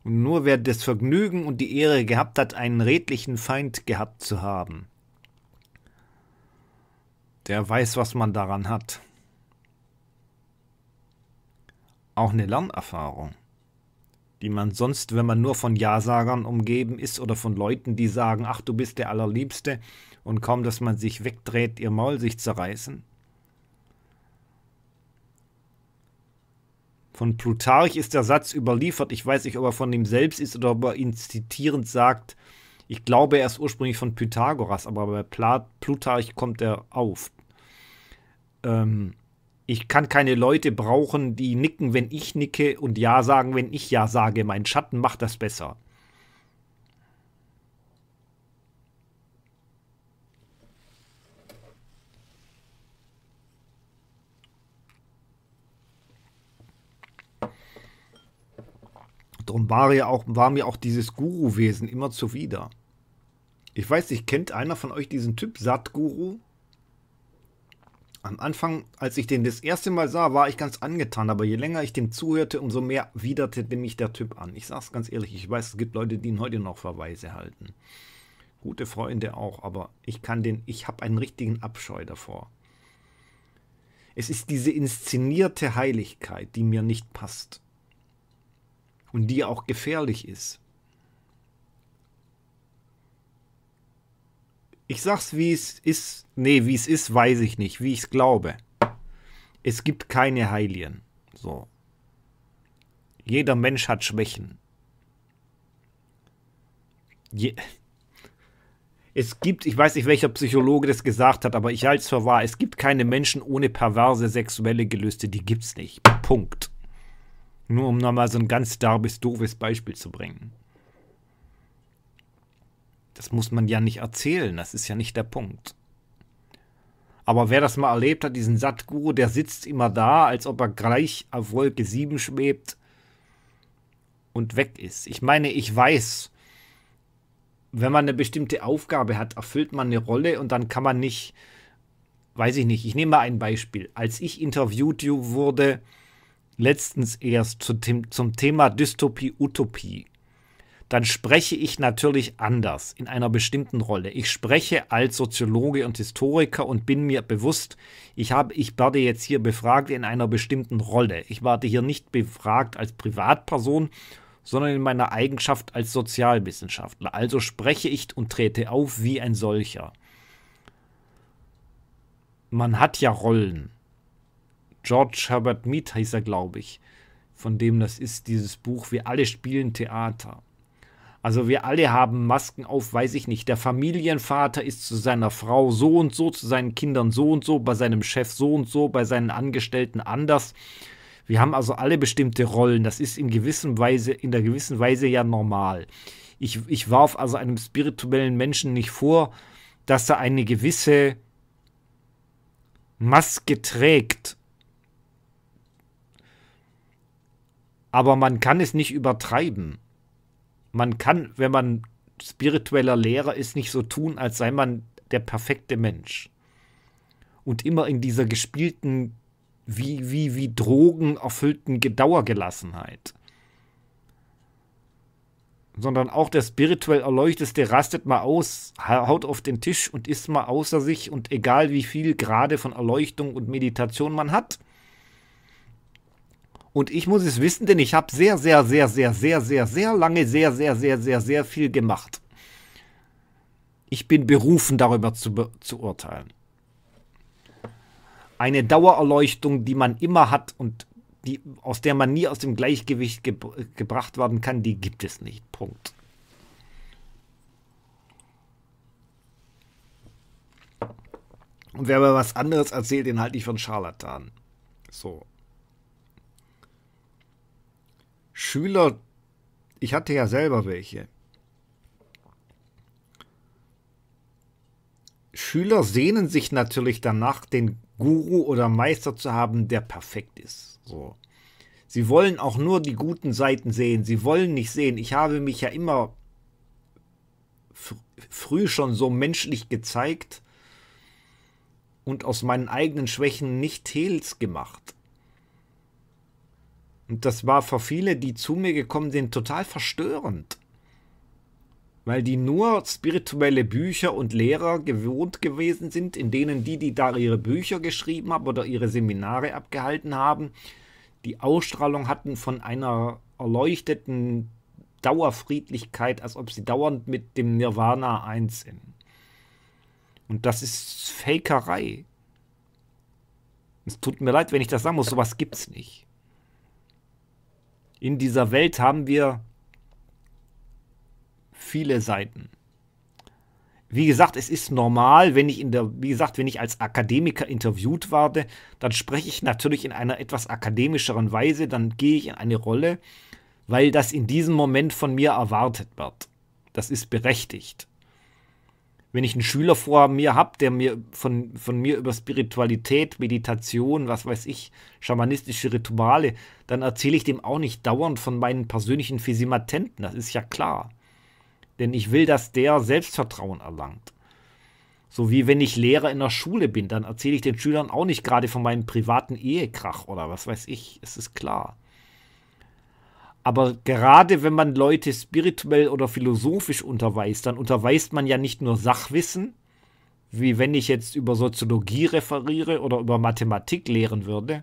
und nur wer das Vergnügen und die Ehre gehabt hat, einen redlichen Feind gehabt zu haben, der weiß, was man daran hat. Auch eine Lernerfahrung, die man sonst, wenn man nur von Ja-Sagern umgeben ist oder von Leuten, die sagen, ach du bist der Allerliebste, und kaum, dass man sich wegdreht, ihr Maul sich zerreißen, Von Plutarch ist der Satz überliefert. Ich weiß nicht, ob er von ihm selbst ist oder ob er ihn zitierend sagt. Ich glaube, er ist ursprünglich von Pythagoras, aber bei Plat Plutarch kommt er auf. Ähm, ich kann keine Leute brauchen, die nicken, wenn ich nicke und Ja sagen, wenn ich Ja sage. Mein Schatten macht das besser. Darum war, ja auch, war mir auch dieses Guru-Wesen immer zuwider. Ich weiß nicht, kennt einer von euch diesen Typ Satguru? Am Anfang, als ich den das erste Mal sah, war ich ganz angetan, aber je länger ich dem zuhörte, umso mehr widerte mich der Typ an. Ich sag's ganz ehrlich, ich weiß, es gibt Leute, die ihn heute noch für weise halten. Gute Freunde auch, aber ich kann den, ich habe einen richtigen Abscheu davor. Es ist diese inszenierte Heiligkeit, die mir nicht passt und die auch gefährlich ist. Ich sag's, wie es ist. Nee, wie es ist, weiß ich nicht. Wie ich es glaube. Es gibt keine Heiligen. So. Jeder Mensch hat Schwächen. Je es gibt, ich weiß nicht, welcher Psychologe das gesagt hat, aber ich halte es für wahr, es gibt keine Menschen ohne perverse sexuelle Gelüste, die gibt's nicht. Punkt. Nur um nochmal so ein ganz darbes, doofes Beispiel zu bringen. Das muss man ja nicht erzählen, das ist ja nicht der Punkt. Aber wer das mal erlebt hat, diesen Satguru, der sitzt immer da, als ob er gleich auf Wolke 7 schwebt und weg ist. Ich meine, ich weiß, wenn man eine bestimmte Aufgabe hat, erfüllt man eine Rolle und dann kann man nicht, weiß ich nicht, ich nehme mal ein Beispiel. Als ich interviewt wurde, letztens erst zu, zum Thema Dystopie, Utopie, dann spreche ich natürlich anders in einer bestimmten Rolle. Ich spreche als Soziologe und Historiker und bin mir bewusst, ich, habe, ich werde jetzt hier befragt in einer bestimmten Rolle. Ich werde hier nicht befragt als Privatperson, sondern in meiner Eigenschaft als Sozialwissenschaftler. Also spreche ich und trete auf wie ein solcher. Man hat ja Rollen. George Herbert Mead hieß er, glaube ich, von dem das ist, dieses Buch Wir alle spielen Theater. Also wir alle haben Masken auf, weiß ich nicht. Der Familienvater ist zu seiner Frau so und so, zu seinen Kindern so und so, bei seinem Chef so und so, bei seinen Angestellten anders. Wir haben also alle bestimmte Rollen. Das ist in gewissen Weise, in der gewissen Weise ja normal. Ich, ich warf also einem spirituellen Menschen nicht vor, dass er eine gewisse Maske trägt aber man kann es nicht übertreiben. Man kann, wenn man spiritueller Lehrer ist, nicht so tun, als sei man der perfekte Mensch. Und immer in dieser gespielten, wie, wie, wie Drogen erfüllten Gedauergelassenheit. Sondern auch der spirituell Erleuchteste rastet mal aus, haut auf den Tisch und ist mal außer sich und egal wie viel Grade von Erleuchtung und Meditation man hat, und ich muss es wissen, denn ich habe sehr, sehr, sehr, sehr, sehr, sehr, sehr lange, sehr, sehr, sehr, sehr, sehr viel gemacht. Ich bin berufen, darüber zu, zu urteilen. Eine Dauererleuchtung, die man immer hat und die, aus der man nie aus dem Gleichgewicht ge gebracht werden kann, die gibt es nicht. Punkt. Und wer aber was anderes erzählt, den halte ich für einen Scharlatan. So. Schüler, ich hatte ja selber welche. Schüler sehnen sich natürlich danach, den Guru oder Meister zu haben, der perfekt ist. So. Sie wollen auch nur die guten Seiten sehen. Sie wollen nicht sehen. Ich habe mich ja immer fr früh schon so menschlich gezeigt und aus meinen eigenen Schwächen nicht Hels gemacht. Und das war für viele, die zu mir gekommen sind, total verstörend. Weil die nur spirituelle Bücher und Lehrer gewohnt gewesen sind, in denen die, die da ihre Bücher geschrieben haben oder ihre Seminare abgehalten haben, die Ausstrahlung hatten von einer erleuchteten Dauerfriedlichkeit, als ob sie dauernd mit dem Nirvana eins sind. Und das ist Fakerei. Es tut mir leid, wenn ich das sagen muss, sowas gibt es nicht in dieser Welt haben wir viele Seiten. Wie gesagt, es ist normal, wenn ich in der, wie gesagt, wenn ich als Akademiker interviewt werde, dann spreche ich natürlich in einer etwas akademischeren Weise, dann gehe ich in eine Rolle, weil das in diesem Moment von mir erwartet wird. Das ist berechtigt wenn ich einen Schüler vor mir habe, der mir von, von mir über Spiritualität, Meditation, was weiß ich, schamanistische Rituale, dann erzähle ich dem auch nicht dauernd von meinen persönlichen Fesimatenten, das ist ja klar. Denn ich will, dass der Selbstvertrauen erlangt. So wie wenn ich Lehrer in der Schule bin, dann erzähle ich den Schülern auch nicht gerade von meinem privaten Ehekrach oder was weiß ich, es ist klar. Aber gerade wenn man Leute spirituell oder philosophisch unterweist, dann unterweist man ja nicht nur Sachwissen, wie wenn ich jetzt über Soziologie referiere oder über Mathematik lehren würde,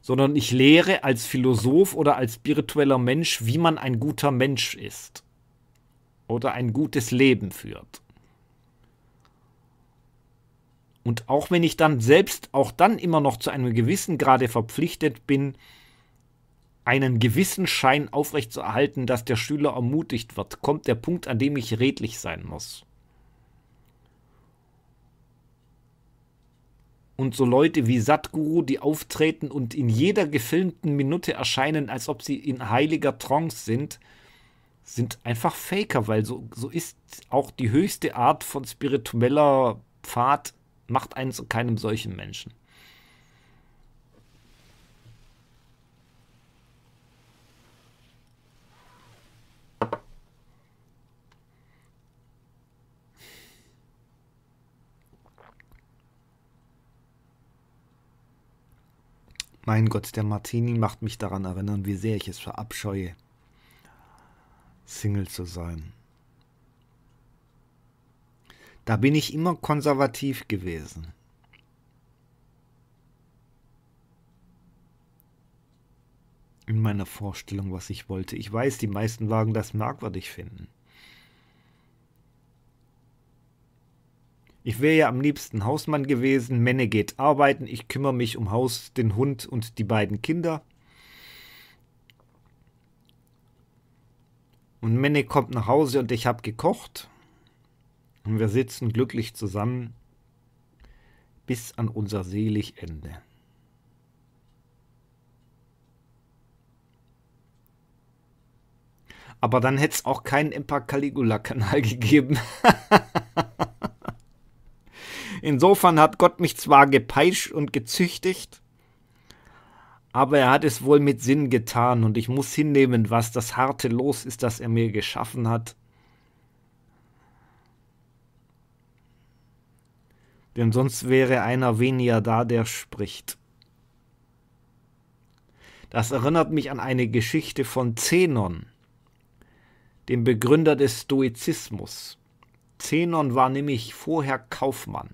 sondern ich lehre als Philosoph oder als spiritueller Mensch, wie man ein guter Mensch ist oder ein gutes Leben führt. Und auch wenn ich dann selbst auch dann immer noch zu einem gewissen Grade verpflichtet bin, einen gewissen Schein aufrechtzuerhalten, dass der Schüler ermutigt wird, kommt der Punkt, an dem ich redlich sein muss. Und so Leute wie Satguru, die auftreten und in jeder gefilmten Minute erscheinen, als ob sie in heiliger Trance sind, sind einfach Faker, weil so, so ist auch die höchste Art von spiritueller Pfad, macht einen zu keinem solchen Menschen. Mein Gott, der Martini macht mich daran erinnern, wie sehr ich es verabscheue, Single zu sein. Da bin ich immer konservativ gewesen. In meiner Vorstellung, was ich wollte. Ich weiß, die meisten wagen das merkwürdig finden. Ich wäre ja am liebsten Hausmann gewesen. Menne geht arbeiten. Ich kümmere mich um Haus, den Hund und die beiden Kinder. Und Menne kommt nach Hause und ich habe gekocht. Und wir sitzen glücklich zusammen bis an unser selig Ende. Aber dann hätte es auch keinen Emperor Caligula-Kanal gegeben. Insofern hat Gott mich zwar gepeitscht und gezüchtigt, aber er hat es wohl mit Sinn getan und ich muss hinnehmen, was das harte Los ist, das er mir geschaffen hat. Denn sonst wäre einer weniger da, der spricht. Das erinnert mich an eine Geschichte von Zenon, dem Begründer des Stoizismus. Zenon war nämlich vorher Kaufmann.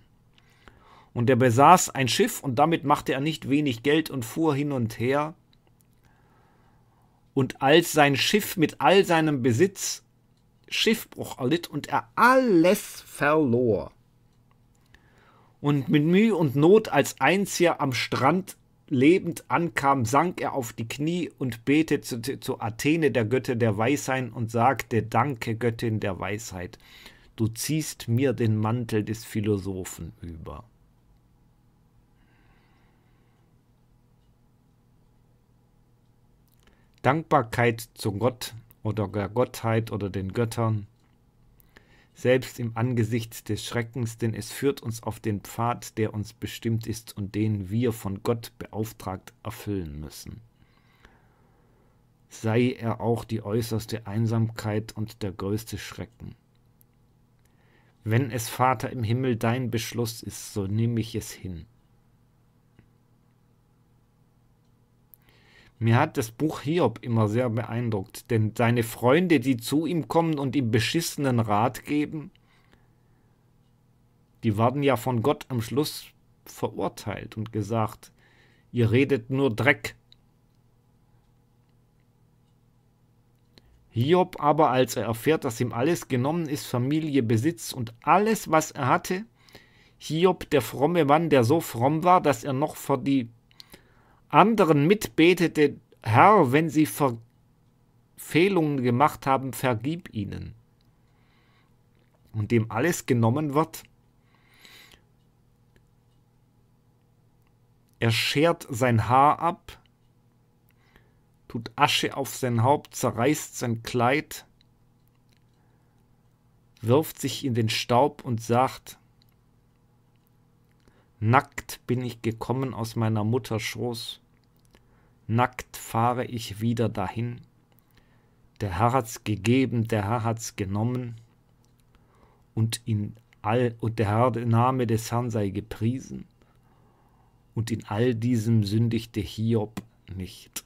Und er besaß ein Schiff und damit machte er nicht wenig Geld und fuhr hin und her. Und als sein Schiff mit all seinem Besitz Schiffbruch erlitt und er alles verlor und mit Mühe und Not als Einziger am Strand lebend ankam, sank er auf die Knie und betete zu, zu Athene, der Göttin der Weisheit, und sagte, Danke, Göttin der Weisheit, du ziehst mir den Mantel des Philosophen über. Dankbarkeit zu Gott oder der Gottheit oder den Göttern, selbst im Angesicht des Schreckens, denn es führt uns auf den Pfad, der uns bestimmt ist und den wir von Gott beauftragt erfüllen müssen. Sei er auch die äußerste Einsamkeit und der größte Schrecken. Wenn es Vater im Himmel dein Beschluss ist, so nehme ich es hin. Mir hat das Buch Hiob immer sehr beeindruckt, denn seine Freunde, die zu ihm kommen und ihm beschissenen Rat geben, die werden ja von Gott am Schluss verurteilt und gesagt, ihr redet nur Dreck. Hiob aber, als er erfährt, dass ihm alles genommen ist, Familie, Besitz und alles, was er hatte, Hiob, der fromme Mann, der so fromm war, dass er noch vor die anderen mitbetete, Herr, wenn sie Verfehlungen gemacht haben, vergib ihnen. Und dem alles genommen wird, er schert sein Haar ab, tut Asche auf sein Haupt, zerreißt sein Kleid, wirft sich in den Staub und sagt, Nackt bin ich gekommen aus meiner Mutter Schoß, Nackt fahre ich wieder dahin. Der Herr hat's gegeben, der Herr hat's genommen. Und, in all, und der, Herr, der Name des Herrn sei gepriesen. Und in all diesem sündigte Hiob nicht.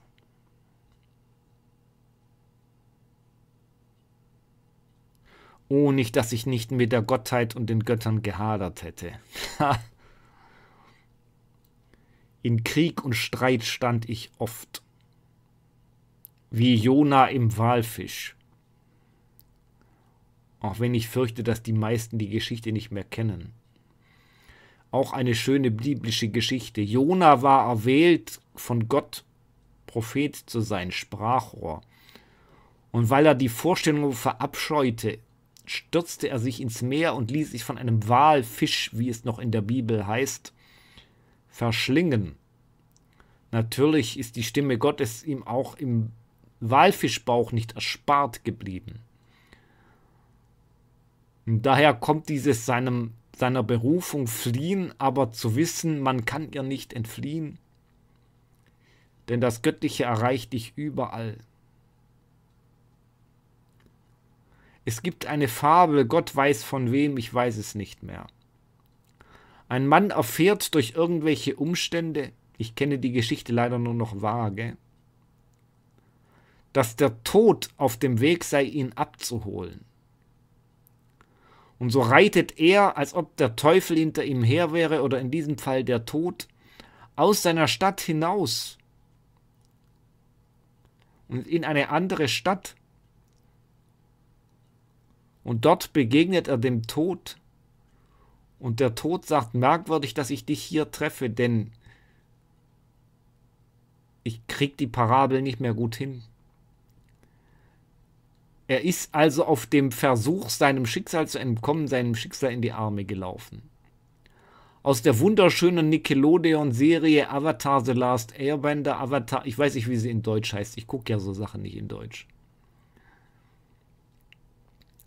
Oh, nicht, dass ich nicht mit der Gottheit und den Göttern gehadert hätte. In Krieg und Streit stand ich oft, wie Jona im Walfisch. Auch wenn ich fürchte, dass die meisten die Geschichte nicht mehr kennen. Auch eine schöne biblische Geschichte. Jona war erwählt von Gott, Prophet zu sein, Sprachrohr. Und weil er die Vorstellung verabscheute, stürzte er sich ins Meer und ließ sich von einem Walfisch, wie es noch in der Bibel heißt, verschlingen. Natürlich ist die Stimme Gottes ihm auch im Walfischbauch nicht erspart geblieben. Und daher kommt dieses seinem, seiner Berufung fliehen, aber zu wissen, man kann ihr nicht entfliehen, denn das Göttliche erreicht dich überall. Es gibt eine Fabel, Gott weiß von wem, ich weiß es nicht mehr. Ein Mann erfährt durch irgendwelche Umstände, ich kenne die Geschichte leider nur noch vage. Dass der Tod auf dem Weg sei, ihn abzuholen. Und so reitet er, als ob der Teufel hinter ihm her wäre oder in diesem Fall der Tod, aus seiner Stadt hinaus und in eine andere Stadt. Und dort begegnet er dem Tod. Und der Tod sagt, merkwürdig, dass ich dich hier treffe, denn ich krieg die Parabel nicht mehr gut hin. Er ist also auf dem Versuch, seinem Schicksal zu entkommen, seinem Schicksal in die Arme gelaufen. Aus der wunderschönen Nickelodeon-Serie Avatar The Last Airbender, Avatar, ich weiß nicht, wie sie in Deutsch heißt, ich gucke ja so Sachen nicht in Deutsch.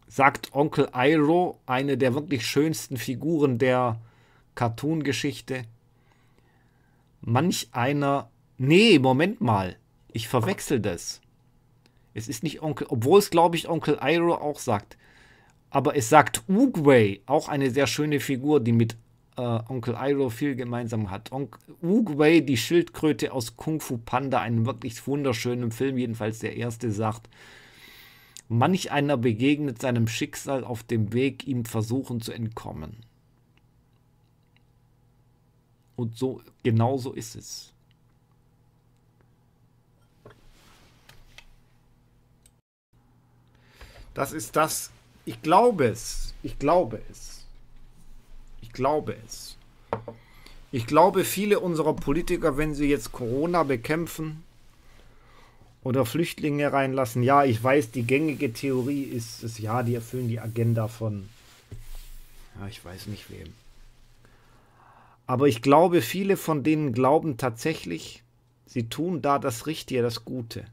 Sagt Onkel Iroh, eine der wirklich schönsten Figuren der Cartoon-Geschichte, manch einer Nee, Moment mal. Ich verwechsel das. Es ist nicht Onkel, obwohl es, glaube ich, Onkel Iroh auch sagt. Aber es sagt Oogway, auch eine sehr schöne Figur, die mit äh, Onkel Iroh viel gemeinsam hat. On Oogway, die Schildkröte aus Kung Fu Panda, einem wirklich wunderschönen Film, jedenfalls der erste, sagt, manch einer begegnet seinem Schicksal auf dem Weg, ihm versuchen zu entkommen. Und so, genau so ist es. Das ist das. Ich glaube es. Ich glaube es. Ich glaube es. Ich glaube, viele unserer Politiker, wenn sie jetzt Corona bekämpfen oder Flüchtlinge reinlassen, ja, ich weiß, die gängige Theorie ist es, ja, die erfüllen die Agenda von, ja, ich weiß nicht wem. Aber ich glaube, viele von denen glauben tatsächlich, sie tun da das Richtige, das Gute.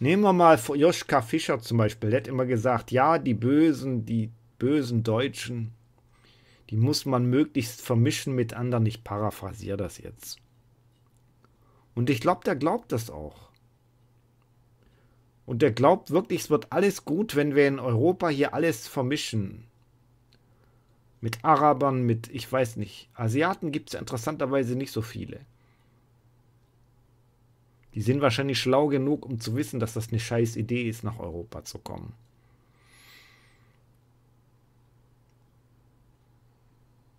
Nehmen wir mal Joschka Fischer zum Beispiel. Der hat immer gesagt, ja, die Bösen, die bösen Deutschen, die muss man möglichst vermischen mit anderen. Ich paraphrasiere das jetzt. Und ich glaube, der glaubt das auch. Und der glaubt wirklich, es wird alles gut, wenn wir in Europa hier alles vermischen. Mit Arabern, mit, ich weiß nicht. Asiaten gibt es interessanterweise nicht so viele. Die sind wahrscheinlich schlau genug, um zu wissen, dass das eine scheiß Idee ist, nach Europa zu kommen.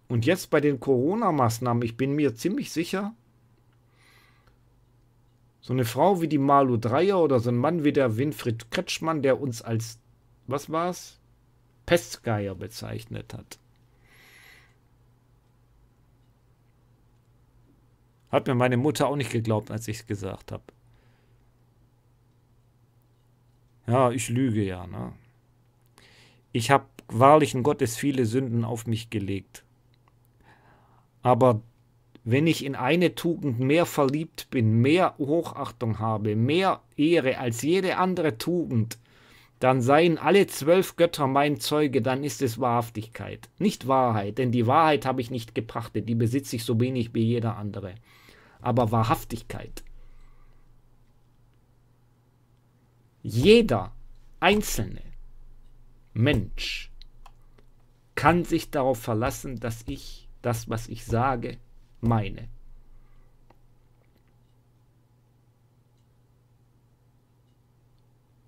Und jetzt bei den Corona-Maßnahmen, ich bin mir ziemlich sicher, so eine Frau wie die Malu Dreyer oder so ein Mann wie der Winfried Kretschmann, der uns als, was war's? Pestgeier bezeichnet hat. Hat mir meine Mutter auch nicht geglaubt, als ich es gesagt habe. Ja, ich lüge ja, ne? Ich habe wahrlichen Gottes viele Sünden auf mich gelegt. Aber wenn ich in eine Tugend mehr verliebt bin, mehr Hochachtung habe, mehr Ehre als jede andere Tugend, dann seien alle zwölf Götter mein Zeuge, dann ist es Wahrhaftigkeit, nicht Wahrheit, denn die Wahrheit habe ich nicht gepachtet, die besitze ich so wenig wie jeder andere, aber Wahrhaftigkeit. Jeder einzelne Mensch kann sich darauf verlassen, dass ich das, was ich sage, meine.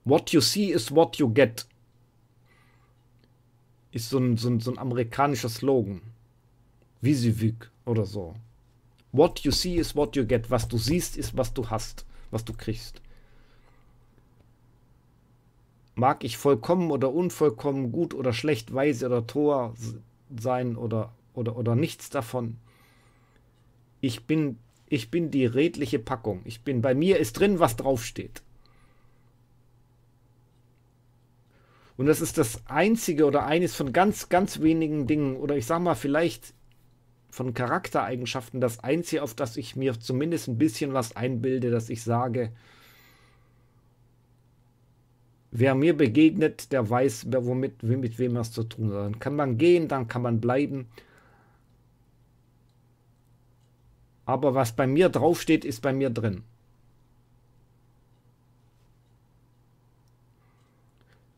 What you see is what you get. Ist so ein, so ein, so ein amerikanischer Slogan. Visivik oder so. What you see is what you get. Was du siehst, ist was du hast, was du kriegst. Mag ich vollkommen oder unvollkommen, gut oder schlecht, weise oder tor sein oder, oder, oder nichts davon. Ich bin, ich bin die redliche Packung. Ich bin, bei mir ist drin, was draufsteht. Und das ist das einzige oder eines von ganz, ganz wenigen Dingen oder ich sag mal vielleicht von Charaktereigenschaften das einzige, auf das ich mir zumindest ein bisschen was einbilde, dass ich sage, wer mir begegnet, der weiß, wer womit, mit wem was zu tun hat. Dann kann man gehen, dann kann man bleiben. Aber was bei mir draufsteht, ist bei mir drin.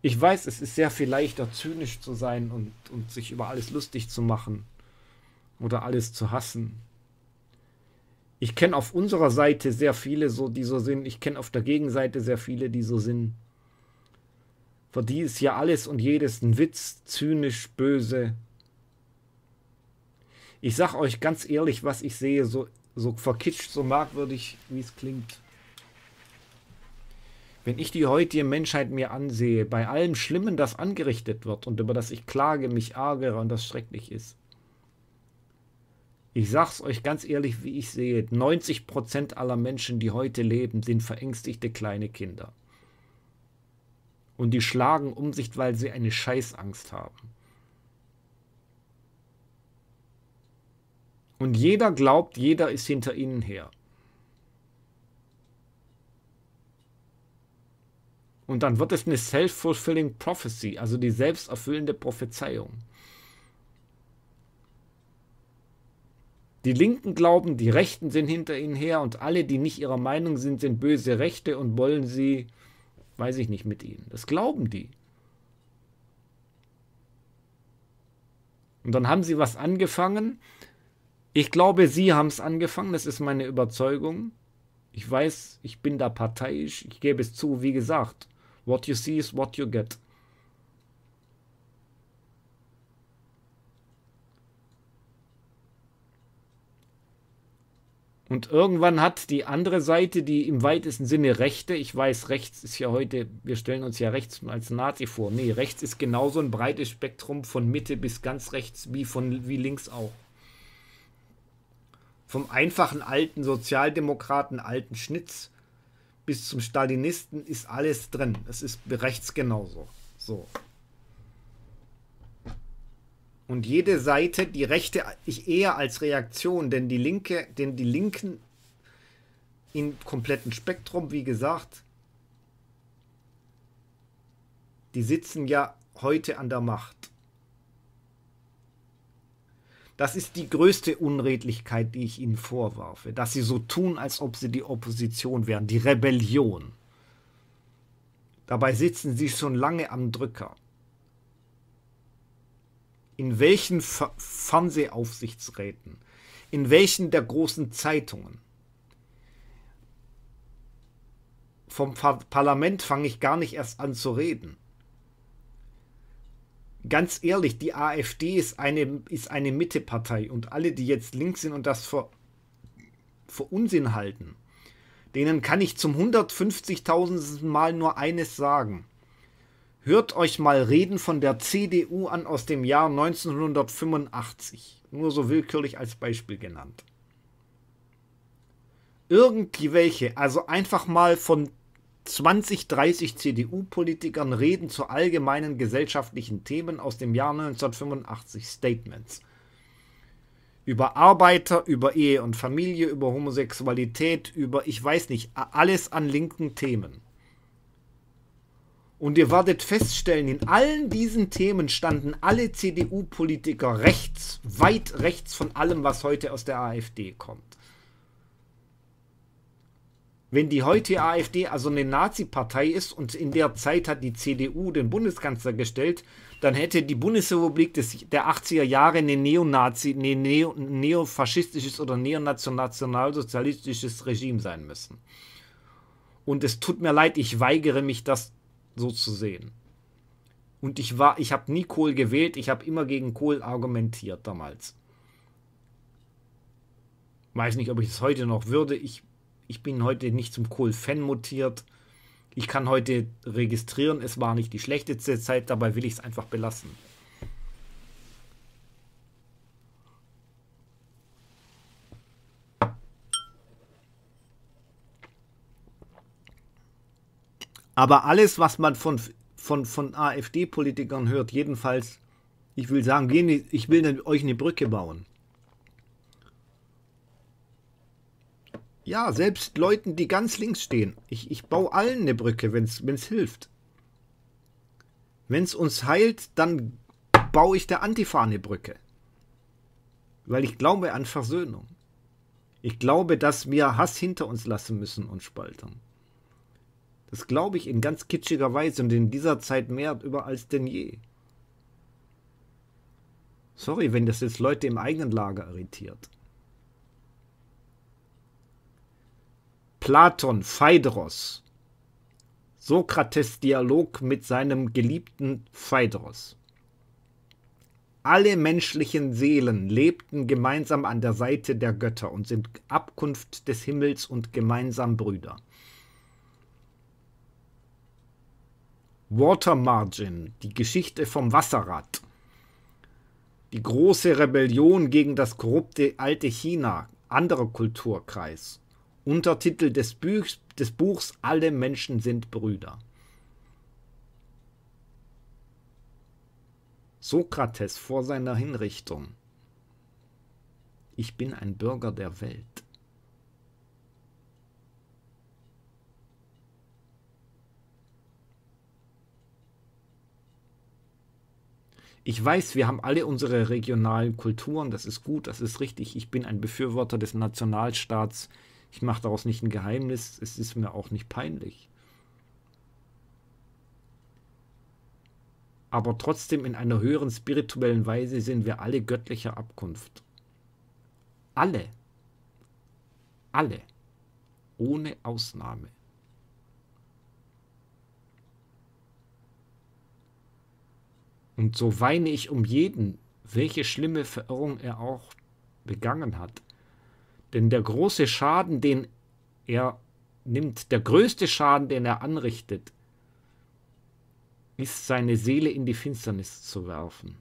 Ich weiß, es ist sehr viel leichter, zynisch zu sein und, und sich über alles lustig zu machen oder alles zu hassen. Ich kenne auf unserer Seite sehr viele, so, die so sind. Ich kenne auf der Gegenseite sehr viele, die so sind. Für die ist ja alles und jedes ein Witz, zynisch, böse. Ich sag euch ganz ehrlich, was ich sehe, so, so verkitscht, so merkwürdig, wie es klingt. Wenn ich die heutige Menschheit mir ansehe, bei allem Schlimmen, das angerichtet wird und über das ich klage, mich ärgere und das schrecklich ist. Ich sag's euch ganz ehrlich, wie ich sehe, 90 aller Menschen, die heute leben, sind verängstigte kleine Kinder. Und die schlagen um sich, weil sie eine Scheißangst haben. Und jeder glaubt, jeder ist hinter ihnen her. Und dann wird es eine self-fulfilling prophecy, also die selbsterfüllende Prophezeiung. Die Linken glauben, die Rechten sind hinter ihnen her und alle, die nicht ihrer Meinung sind, sind böse Rechte und wollen sie, weiß ich nicht, mit ihnen. Das glauben die. Und dann haben sie was angefangen. Ich glaube, sie haben es angefangen, das ist meine Überzeugung. Ich weiß, ich bin da parteiisch, ich gebe es zu, wie gesagt. What you see is what you get. Und irgendwann hat die andere Seite, die im weitesten Sinne Rechte, ich weiß, rechts ist ja heute, wir stellen uns ja rechts als Nazi vor. Nee, rechts ist genauso ein breites Spektrum von Mitte bis ganz rechts wie von wie links auch. Vom einfachen alten Sozialdemokraten alten Schnitz bis zum Stalinisten ist alles drin. Es ist rechts genauso. So. Und jede Seite, die rechte, ich eher als Reaktion, denn die linke, denn die Linken im kompletten Spektrum, wie gesagt, die sitzen ja heute an der Macht. Das ist die größte Unredlichkeit, die ich ihnen vorwerfe, dass sie so tun, als ob sie die Opposition wären, die Rebellion. Dabei sitzen sie schon lange am Drücker. In welchen Fernsehaufsichtsräten? In welchen der großen Zeitungen? Vom Parlament fange ich gar nicht erst an zu reden ganz ehrlich, die AfD ist eine, ist eine Mittepartei und alle, die jetzt links sind und das für, für Unsinn halten, denen kann ich zum 150.000. Mal nur eines sagen. Hört euch mal Reden von der CDU an aus dem Jahr 1985. Nur so willkürlich als Beispiel genannt. Irgendwelche, also einfach mal von 20, 30 CDU-Politikern reden zu allgemeinen gesellschaftlichen Themen aus dem Jahr 1985 Statements. Über Arbeiter, über Ehe und Familie, über Homosexualität, über ich weiß nicht, alles an linken Themen. Und ihr werdet feststellen, in allen diesen Themen standen alle CDU-Politiker rechts, weit rechts von allem, was heute aus der AfD kommt wenn die heute AfD also eine Nazi-Partei ist und in der Zeit hat die CDU den Bundeskanzler gestellt, dann hätte die Bundesrepublik des, der 80er Jahre ein Neonazi, eine Neo, neofaschistisches oder neonationalsozialistisches Regime sein müssen. Und es tut mir leid, ich weigere mich, das so zu sehen. Und ich war, ich habe nie Kohl gewählt, ich habe immer gegen Kohl argumentiert damals. Weiß nicht, ob ich es heute noch würde. Ich ich bin heute nicht zum Kohl-Fan mutiert. Ich kann heute registrieren, es war nicht die schlechteste Zeit, dabei will ich es einfach belassen. Aber alles, was man von, von, von AfD-Politikern hört, jedenfalls, ich will sagen, ne, ich will ne, euch eine Brücke bauen. Ja, selbst Leuten, die ganz links stehen. Ich, ich baue allen eine Brücke, wenn es hilft. Wenn es uns heilt, dann baue ich der Antifa eine Brücke. Weil ich glaube an Versöhnung. Ich glaube, dass wir Hass hinter uns lassen müssen und spalten. Das glaube ich in ganz kitschiger Weise und in dieser Zeit mehr über als denn je. Sorry, wenn das jetzt Leute im eigenen Lager irritiert. Platon, Phaedros. Sokrates Dialog mit seinem geliebten Phaedros. Alle menschlichen Seelen lebten gemeinsam an der Seite der Götter und sind Abkunft des Himmels und gemeinsam Brüder. Water Margin, die Geschichte vom Wasserrad. Die große Rebellion gegen das korrupte alte China, anderer Kulturkreis. Untertitel des, Buchs, des Buchs Alle Menschen sind Brüder. Sokrates vor seiner Hinrichtung. Ich bin ein Bürger der Welt. Ich weiß, wir haben alle unsere regionalen Kulturen, das ist gut, das ist richtig. Ich bin ein Befürworter des Nationalstaats ich mache daraus nicht ein Geheimnis, es ist mir auch nicht peinlich. Aber trotzdem in einer höheren spirituellen Weise sind wir alle göttlicher Abkunft. Alle. Alle. Ohne Ausnahme. Und so weine ich um jeden, welche schlimme Verirrung er auch begangen hat. Denn der große Schaden, den er nimmt, der größte Schaden, den er anrichtet, ist seine Seele in die Finsternis zu werfen.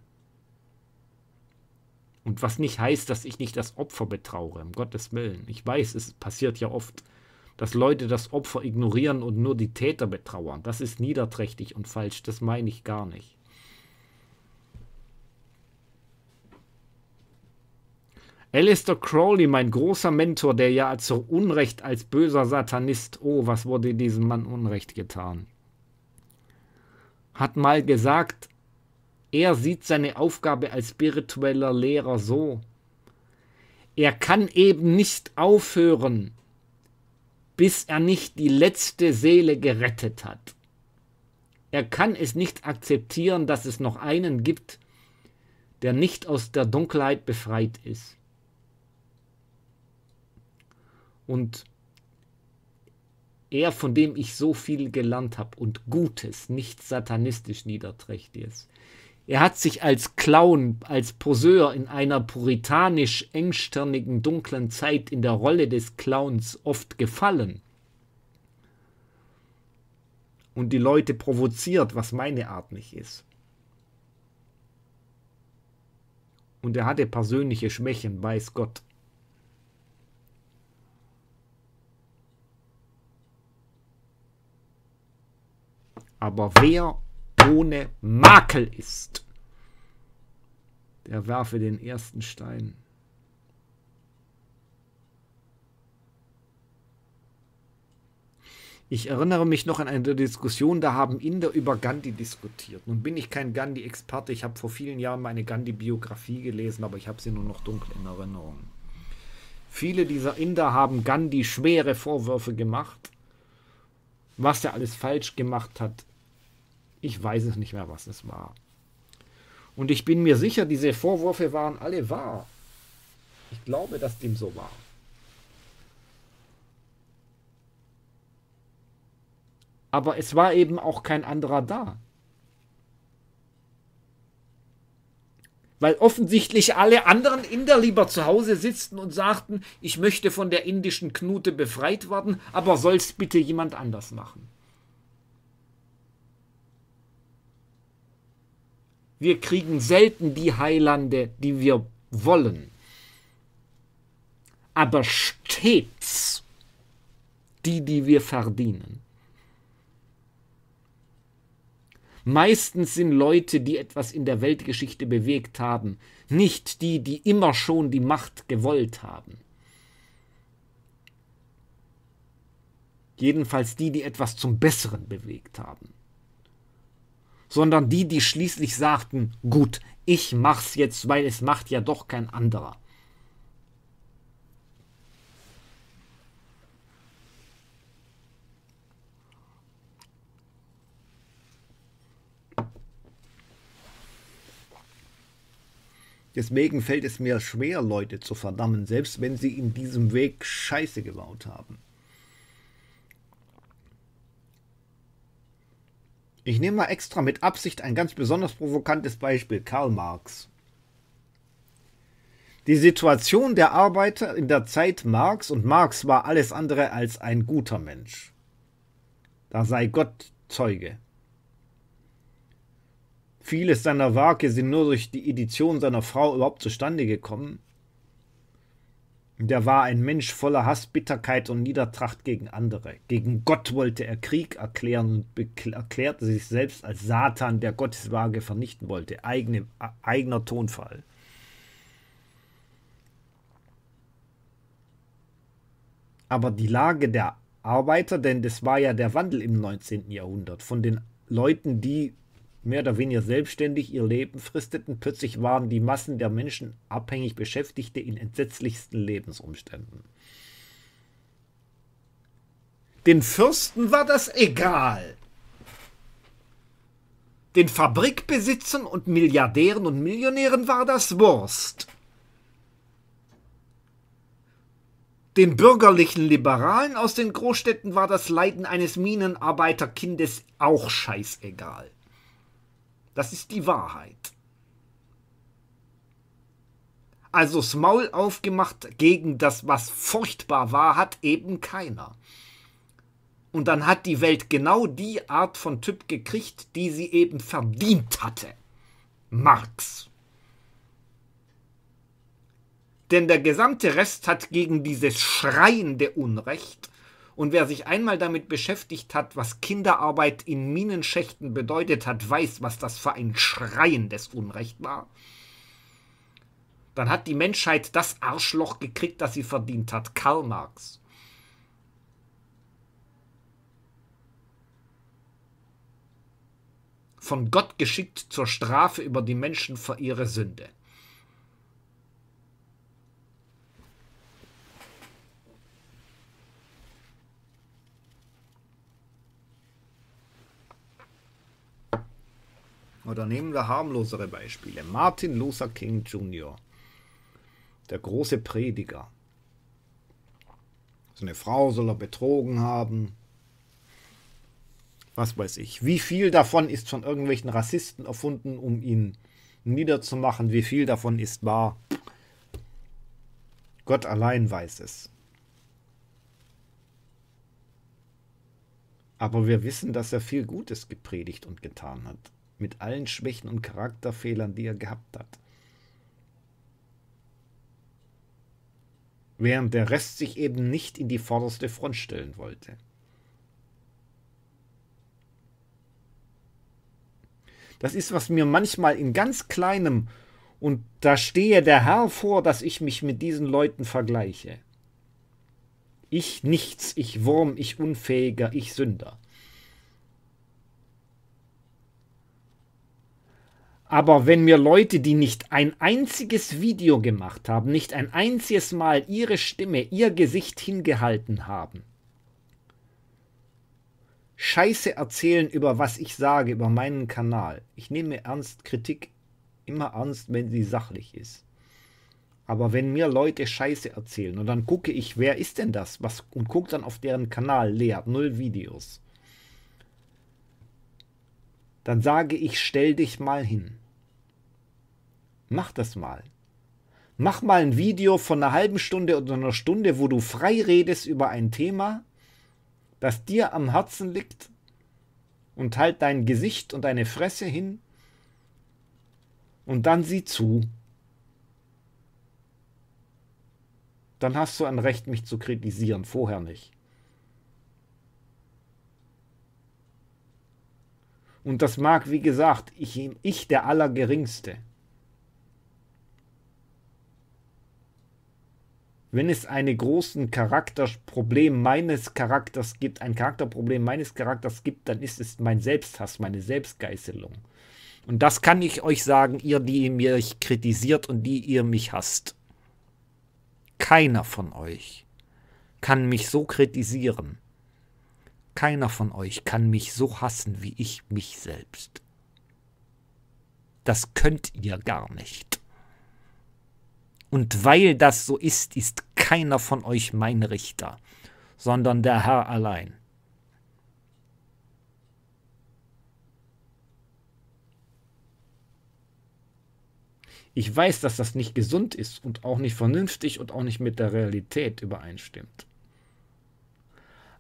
Und was nicht heißt, dass ich nicht das Opfer betraure, um Gottes Willen. Ich weiß, es passiert ja oft, dass Leute das Opfer ignorieren und nur die Täter betrauern. Das ist niederträchtig und falsch, das meine ich gar nicht. Alistair Crowley, mein großer Mentor, der ja zu Unrecht als böser Satanist, oh, was wurde diesem Mann Unrecht getan, hat mal gesagt, er sieht seine Aufgabe als spiritueller Lehrer so. Er kann eben nicht aufhören, bis er nicht die letzte Seele gerettet hat. Er kann es nicht akzeptieren, dass es noch einen gibt, der nicht aus der Dunkelheit befreit ist. und er, von dem ich so viel gelernt habe und Gutes, nicht satanistisch niederträchtiges. Er hat sich als Clown, als Poseur in einer puritanisch engstirnigen, dunklen Zeit in der Rolle des Clowns oft gefallen und die Leute provoziert, was meine Art nicht ist. Und er hatte persönliche Schwächen, weiß Gott. Aber wer ohne Makel ist, der werfe den ersten Stein. Ich erinnere mich noch an eine Diskussion, da haben Inder über Gandhi diskutiert. Nun bin ich kein Gandhi-Experte, ich habe vor vielen Jahren meine Gandhi-Biografie gelesen, aber ich habe sie nur noch dunkel in Erinnerung. Viele dieser Inder haben Gandhi schwere Vorwürfe gemacht, was er alles falsch gemacht hat, ich weiß es nicht mehr, was es war. Und ich bin mir sicher, diese Vorwürfe waren alle wahr. Ich glaube, dass dem so war. Aber es war eben auch kein anderer da. Weil offensichtlich alle anderen Inder lieber zu Hause sitzten und sagten, ich möchte von der indischen Knute befreit werden, aber soll's bitte jemand anders machen. Wir kriegen selten die Heilande, die wir wollen. Aber stets die, die wir verdienen. Meistens sind Leute, die etwas in der Weltgeschichte bewegt haben, nicht die, die immer schon die Macht gewollt haben. Jedenfalls die, die etwas zum Besseren bewegt haben sondern die, die schließlich sagten, gut, ich mach's jetzt, weil es macht ja doch kein anderer. Deswegen fällt es mir schwer, Leute zu verdammen, selbst wenn sie in diesem Weg Scheiße gebaut haben. Ich nehme mal extra mit Absicht ein ganz besonders provokantes Beispiel, Karl Marx. Die Situation der Arbeiter in der Zeit Marx, und Marx war alles andere als ein guter Mensch. Da sei Gott Zeuge. Vieles seiner Werke sind nur durch die Edition seiner Frau überhaupt zustande gekommen, der war ein Mensch voller Hass, Bitterkeit und Niedertracht gegen andere. Gegen Gott wollte er Krieg erklären und erklärte sich selbst als Satan, der Gottes Waage vernichten wollte. Eigene, eigener Tonfall. Aber die Lage der Arbeiter, denn das war ja der Wandel im 19. Jahrhundert, von den Leuten, die mehr oder weniger selbstständig ihr Leben fristeten. Plötzlich waren die Massen der Menschen abhängig Beschäftigte in entsetzlichsten Lebensumständen. Den Fürsten war das egal. Den Fabrikbesitzern und Milliardären und Millionären war das Wurst. Den bürgerlichen Liberalen aus den Großstädten war das Leiden eines Minenarbeiterkindes auch scheißegal. Das ist die Wahrheit. Also das Maul aufgemacht gegen das, was furchtbar war, hat eben keiner. Und dann hat die Welt genau die Art von Typ gekriegt, die sie eben verdient hatte. Marx. Denn der gesamte Rest hat gegen dieses schreiende Unrecht und wer sich einmal damit beschäftigt hat, was Kinderarbeit in Minenschächten bedeutet hat, weiß, was das für ein Schreien des Unrecht war. Dann hat die Menschheit das Arschloch gekriegt, das sie verdient hat. Karl Marx. Von Gott geschickt zur Strafe über die Menschen für ihre Sünde. Oder nehmen wir harmlosere Beispiele. Martin Luther King Jr., der große Prediger. Seine Frau soll er betrogen haben. Was weiß ich. Wie viel davon ist von irgendwelchen Rassisten erfunden, um ihn niederzumachen? Wie viel davon ist wahr? Gott allein weiß es. Aber wir wissen, dass er viel Gutes gepredigt und getan hat mit allen Schwächen und Charakterfehlern, die er gehabt hat. Während der Rest sich eben nicht in die vorderste Front stellen wollte. Das ist, was mir manchmal in ganz kleinem und da stehe der Herr vor, dass ich mich mit diesen Leuten vergleiche. Ich nichts, ich Wurm, ich Unfähiger, ich Sünder. Aber wenn mir Leute, die nicht ein einziges Video gemacht haben, nicht ein einziges Mal ihre Stimme, ihr Gesicht hingehalten haben, Scheiße erzählen über was ich sage, über meinen Kanal. Ich nehme ernst Kritik immer ernst, wenn sie sachlich ist. Aber wenn mir Leute Scheiße erzählen und dann gucke ich, wer ist denn das? Was, und gucke dann auf deren Kanal leer, null Videos. Dann sage ich, stell dich mal hin. Mach das mal. Mach mal ein Video von einer halben Stunde oder einer Stunde, wo du frei redest über ein Thema, das dir am Herzen liegt und halt dein Gesicht und deine Fresse hin und dann sieh zu. Dann hast du ein Recht, mich zu kritisieren, vorher nicht. Und das mag, wie gesagt, ich, ich der Allergeringste. wenn es eine großen Charakterproblem meines Charakters gibt, ein Charakterproblem meines Charakters gibt, dann ist es mein Selbsthass, meine Selbstgeißelung. Und das kann ich euch sagen, ihr, die mich kritisiert und die ihr mich hasst. Keiner von euch kann mich so kritisieren. Keiner von euch kann mich so hassen wie ich mich selbst. Das könnt ihr gar nicht. Und weil das so ist, ist keiner von euch mein Richter, sondern der Herr allein. Ich weiß, dass das nicht gesund ist und auch nicht vernünftig und auch nicht mit der Realität übereinstimmt.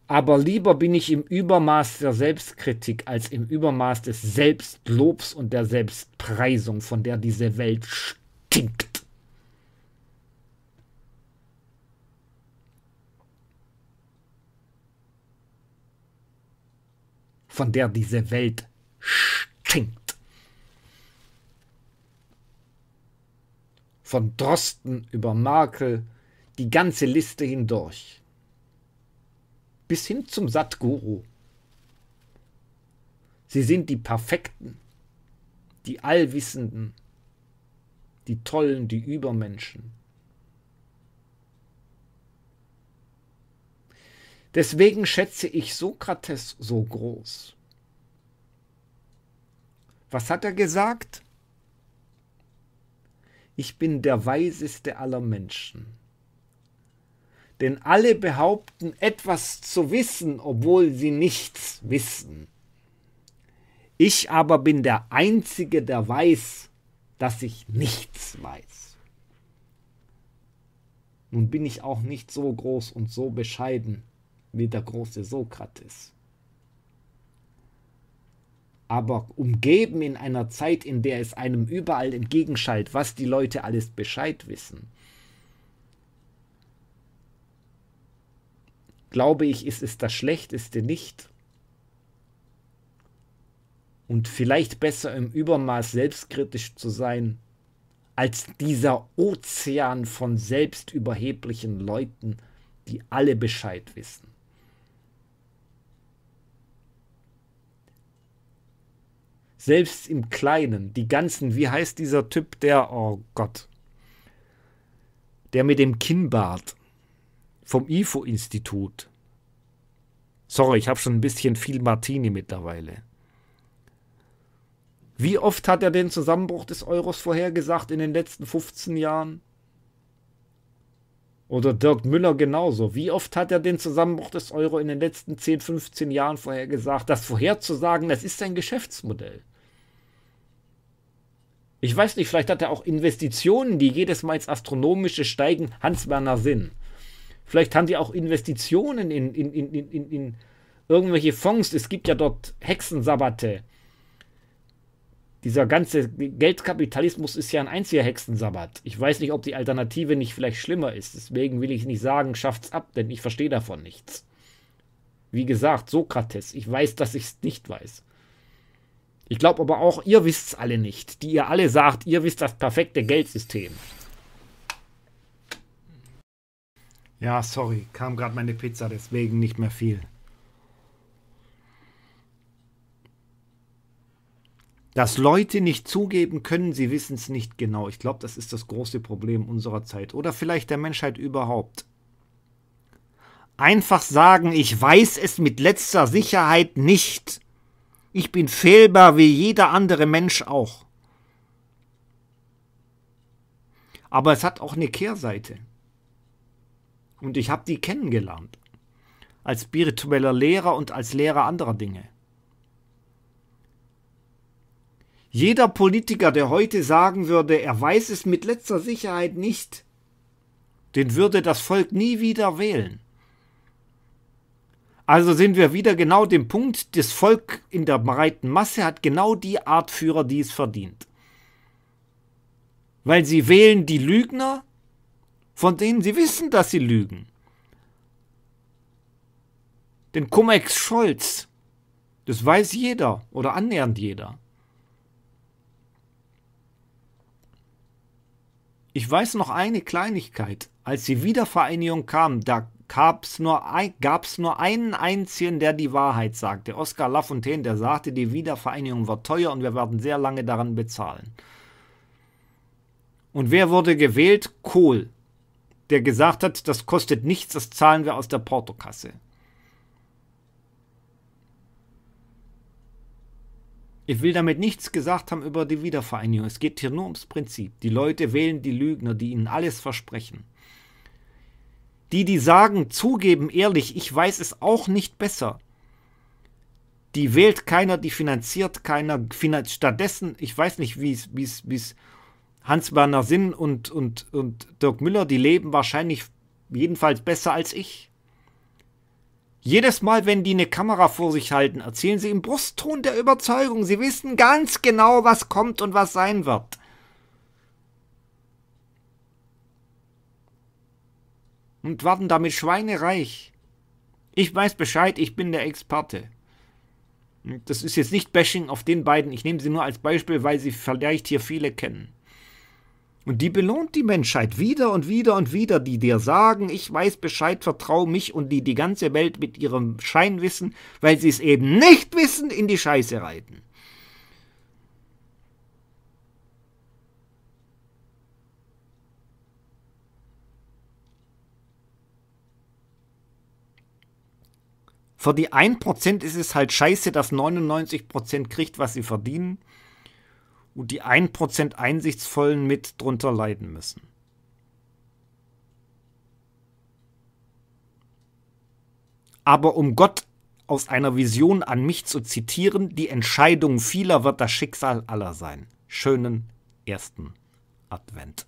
Aber lieber bin ich im Übermaß der Selbstkritik als im Übermaß des Selbstlobs und der Selbstpreisung, von der diese Welt stinkt. von der diese Welt stinkt. Von Drosten über Makel, die ganze Liste hindurch. Bis hin zum Satguru. Sie sind die Perfekten, die Allwissenden, die Tollen, die Übermenschen Deswegen schätze ich Sokrates so groß. Was hat er gesagt? Ich bin der weiseste aller Menschen. Denn alle behaupten etwas zu wissen, obwohl sie nichts wissen. Ich aber bin der Einzige, der weiß, dass ich nichts weiß. Nun bin ich auch nicht so groß und so bescheiden, wie der große Sokrates. Aber umgeben in einer Zeit, in der es einem überall entgegenschallt, was die Leute alles Bescheid wissen, glaube ich, ist es das Schlechteste nicht. Und vielleicht besser im Übermaß selbstkritisch zu sein, als dieser Ozean von selbstüberheblichen Leuten, die alle Bescheid wissen. Selbst im Kleinen, die ganzen, wie heißt dieser Typ, der, oh Gott, der mit dem Kinnbart vom IFO-Institut. Sorry, ich habe schon ein bisschen viel Martini mittlerweile. Wie oft hat er den Zusammenbruch des Euros vorhergesagt in den letzten 15 Jahren? Oder Dirk Müller genauso. Wie oft hat er den Zusammenbruch des Euro in den letzten 10, 15 Jahren vorhergesagt? Das vorherzusagen, das ist sein Geschäftsmodell. Ich weiß nicht, vielleicht hat er auch Investitionen, die jedes Mal ins Astronomische steigen. Hans-Werner Sinn. Vielleicht haben die auch Investitionen in, in, in, in, irgendwelche Fonds. Es gibt ja dort Hexensabbate. Dieser ganze Geldkapitalismus ist ja ein einziger Hexensabbat. Ich weiß nicht, ob die Alternative nicht vielleicht schlimmer ist. Deswegen will ich nicht sagen, schafft's ab, denn ich verstehe davon nichts. Wie gesagt, Sokrates, ich weiß, dass ich es nicht weiß. Ich glaube aber auch, ihr wisst es alle nicht, die ihr alle sagt, ihr wisst das perfekte Geldsystem. Ja, sorry, kam gerade meine Pizza, deswegen nicht mehr viel. Dass Leute nicht zugeben können, sie wissen es nicht genau. Ich glaube, das ist das große Problem unserer Zeit oder vielleicht der Menschheit überhaupt. Einfach sagen, ich weiß es mit letzter Sicherheit nicht. Ich bin fehlbar wie jeder andere Mensch auch. Aber es hat auch eine Kehrseite. Und ich habe die kennengelernt. Als spiritueller Lehrer und als Lehrer anderer Dinge. Jeder Politiker, der heute sagen würde, er weiß es mit letzter Sicherheit nicht, den würde das Volk nie wieder wählen. Also sind wir wieder genau dem Punkt, das Volk in der breiten Masse hat genau die Art Führer, die es verdient. Weil sie wählen die Lügner, von denen sie wissen, dass sie lügen. Den Cum-Ex Scholz, das weiß jeder oder annähernd jeder. Ich weiß noch eine Kleinigkeit. Als die Wiedervereinigung kam, da gab's nur, ein, nur einen einzigen, der die Wahrheit sagte. Oskar Lafontaine, der sagte, die Wiedervereinigung wird teuer und wir werden sehr lange daran bezahlen. Und wer wurde gewählt? Kohl, der gesagt hat, das kostet nichts, das zahlen wir aus der Portokasse. Ich will damit nichts gesagt haben über die Wiedervereinigung. Es geht hier nur ums Prinzip. Die Leute wählen die Lügner, die ihnen alles versprechen. Die, die sagen, zugeben ehrlich, ich weiß es auch nicht besser. Die wählt keiner, die finanziert keiner. Stattdessen, ich weiß nicht, wie es Hans-Werner Sinn und, und, und Dirk Müller, die leben wahrscheinlich jedenfalls besser als ich. Jedes Mal, wenn die eine Kamera vor sich halten, erzählen sie im Brustton der Überzeugung, sie wissen ganz genau, was kommt und was sein wird. und werden damit schweinereich. Ich weiß Bescheid, ich bin der Experte. Das ist jetzt nicht Bashing auf den beiden, ich nehme sie nur als Beispiel, weil sie vielleicht hier viele kennen. Und die belohnt die Menschheit wieder und wieder und wieder, die dir sagen, ich weiß Bescheid, vertraue mich und die die ganze Welt mit ihrem Scheinwissen, weil sie es eben nicht wissen, in die Scheiße reiten. Für die 1% ist es halt scheiße, dass 99% kriegt, was sie verdienen und die 1% Einsichtsvollen mit drunter leiden müssen. Aber um Gott aus einer Vision an mich zu zitieren, die Entscheidung vieler wird das Schicksal aller sein. Schönen ersten Advent.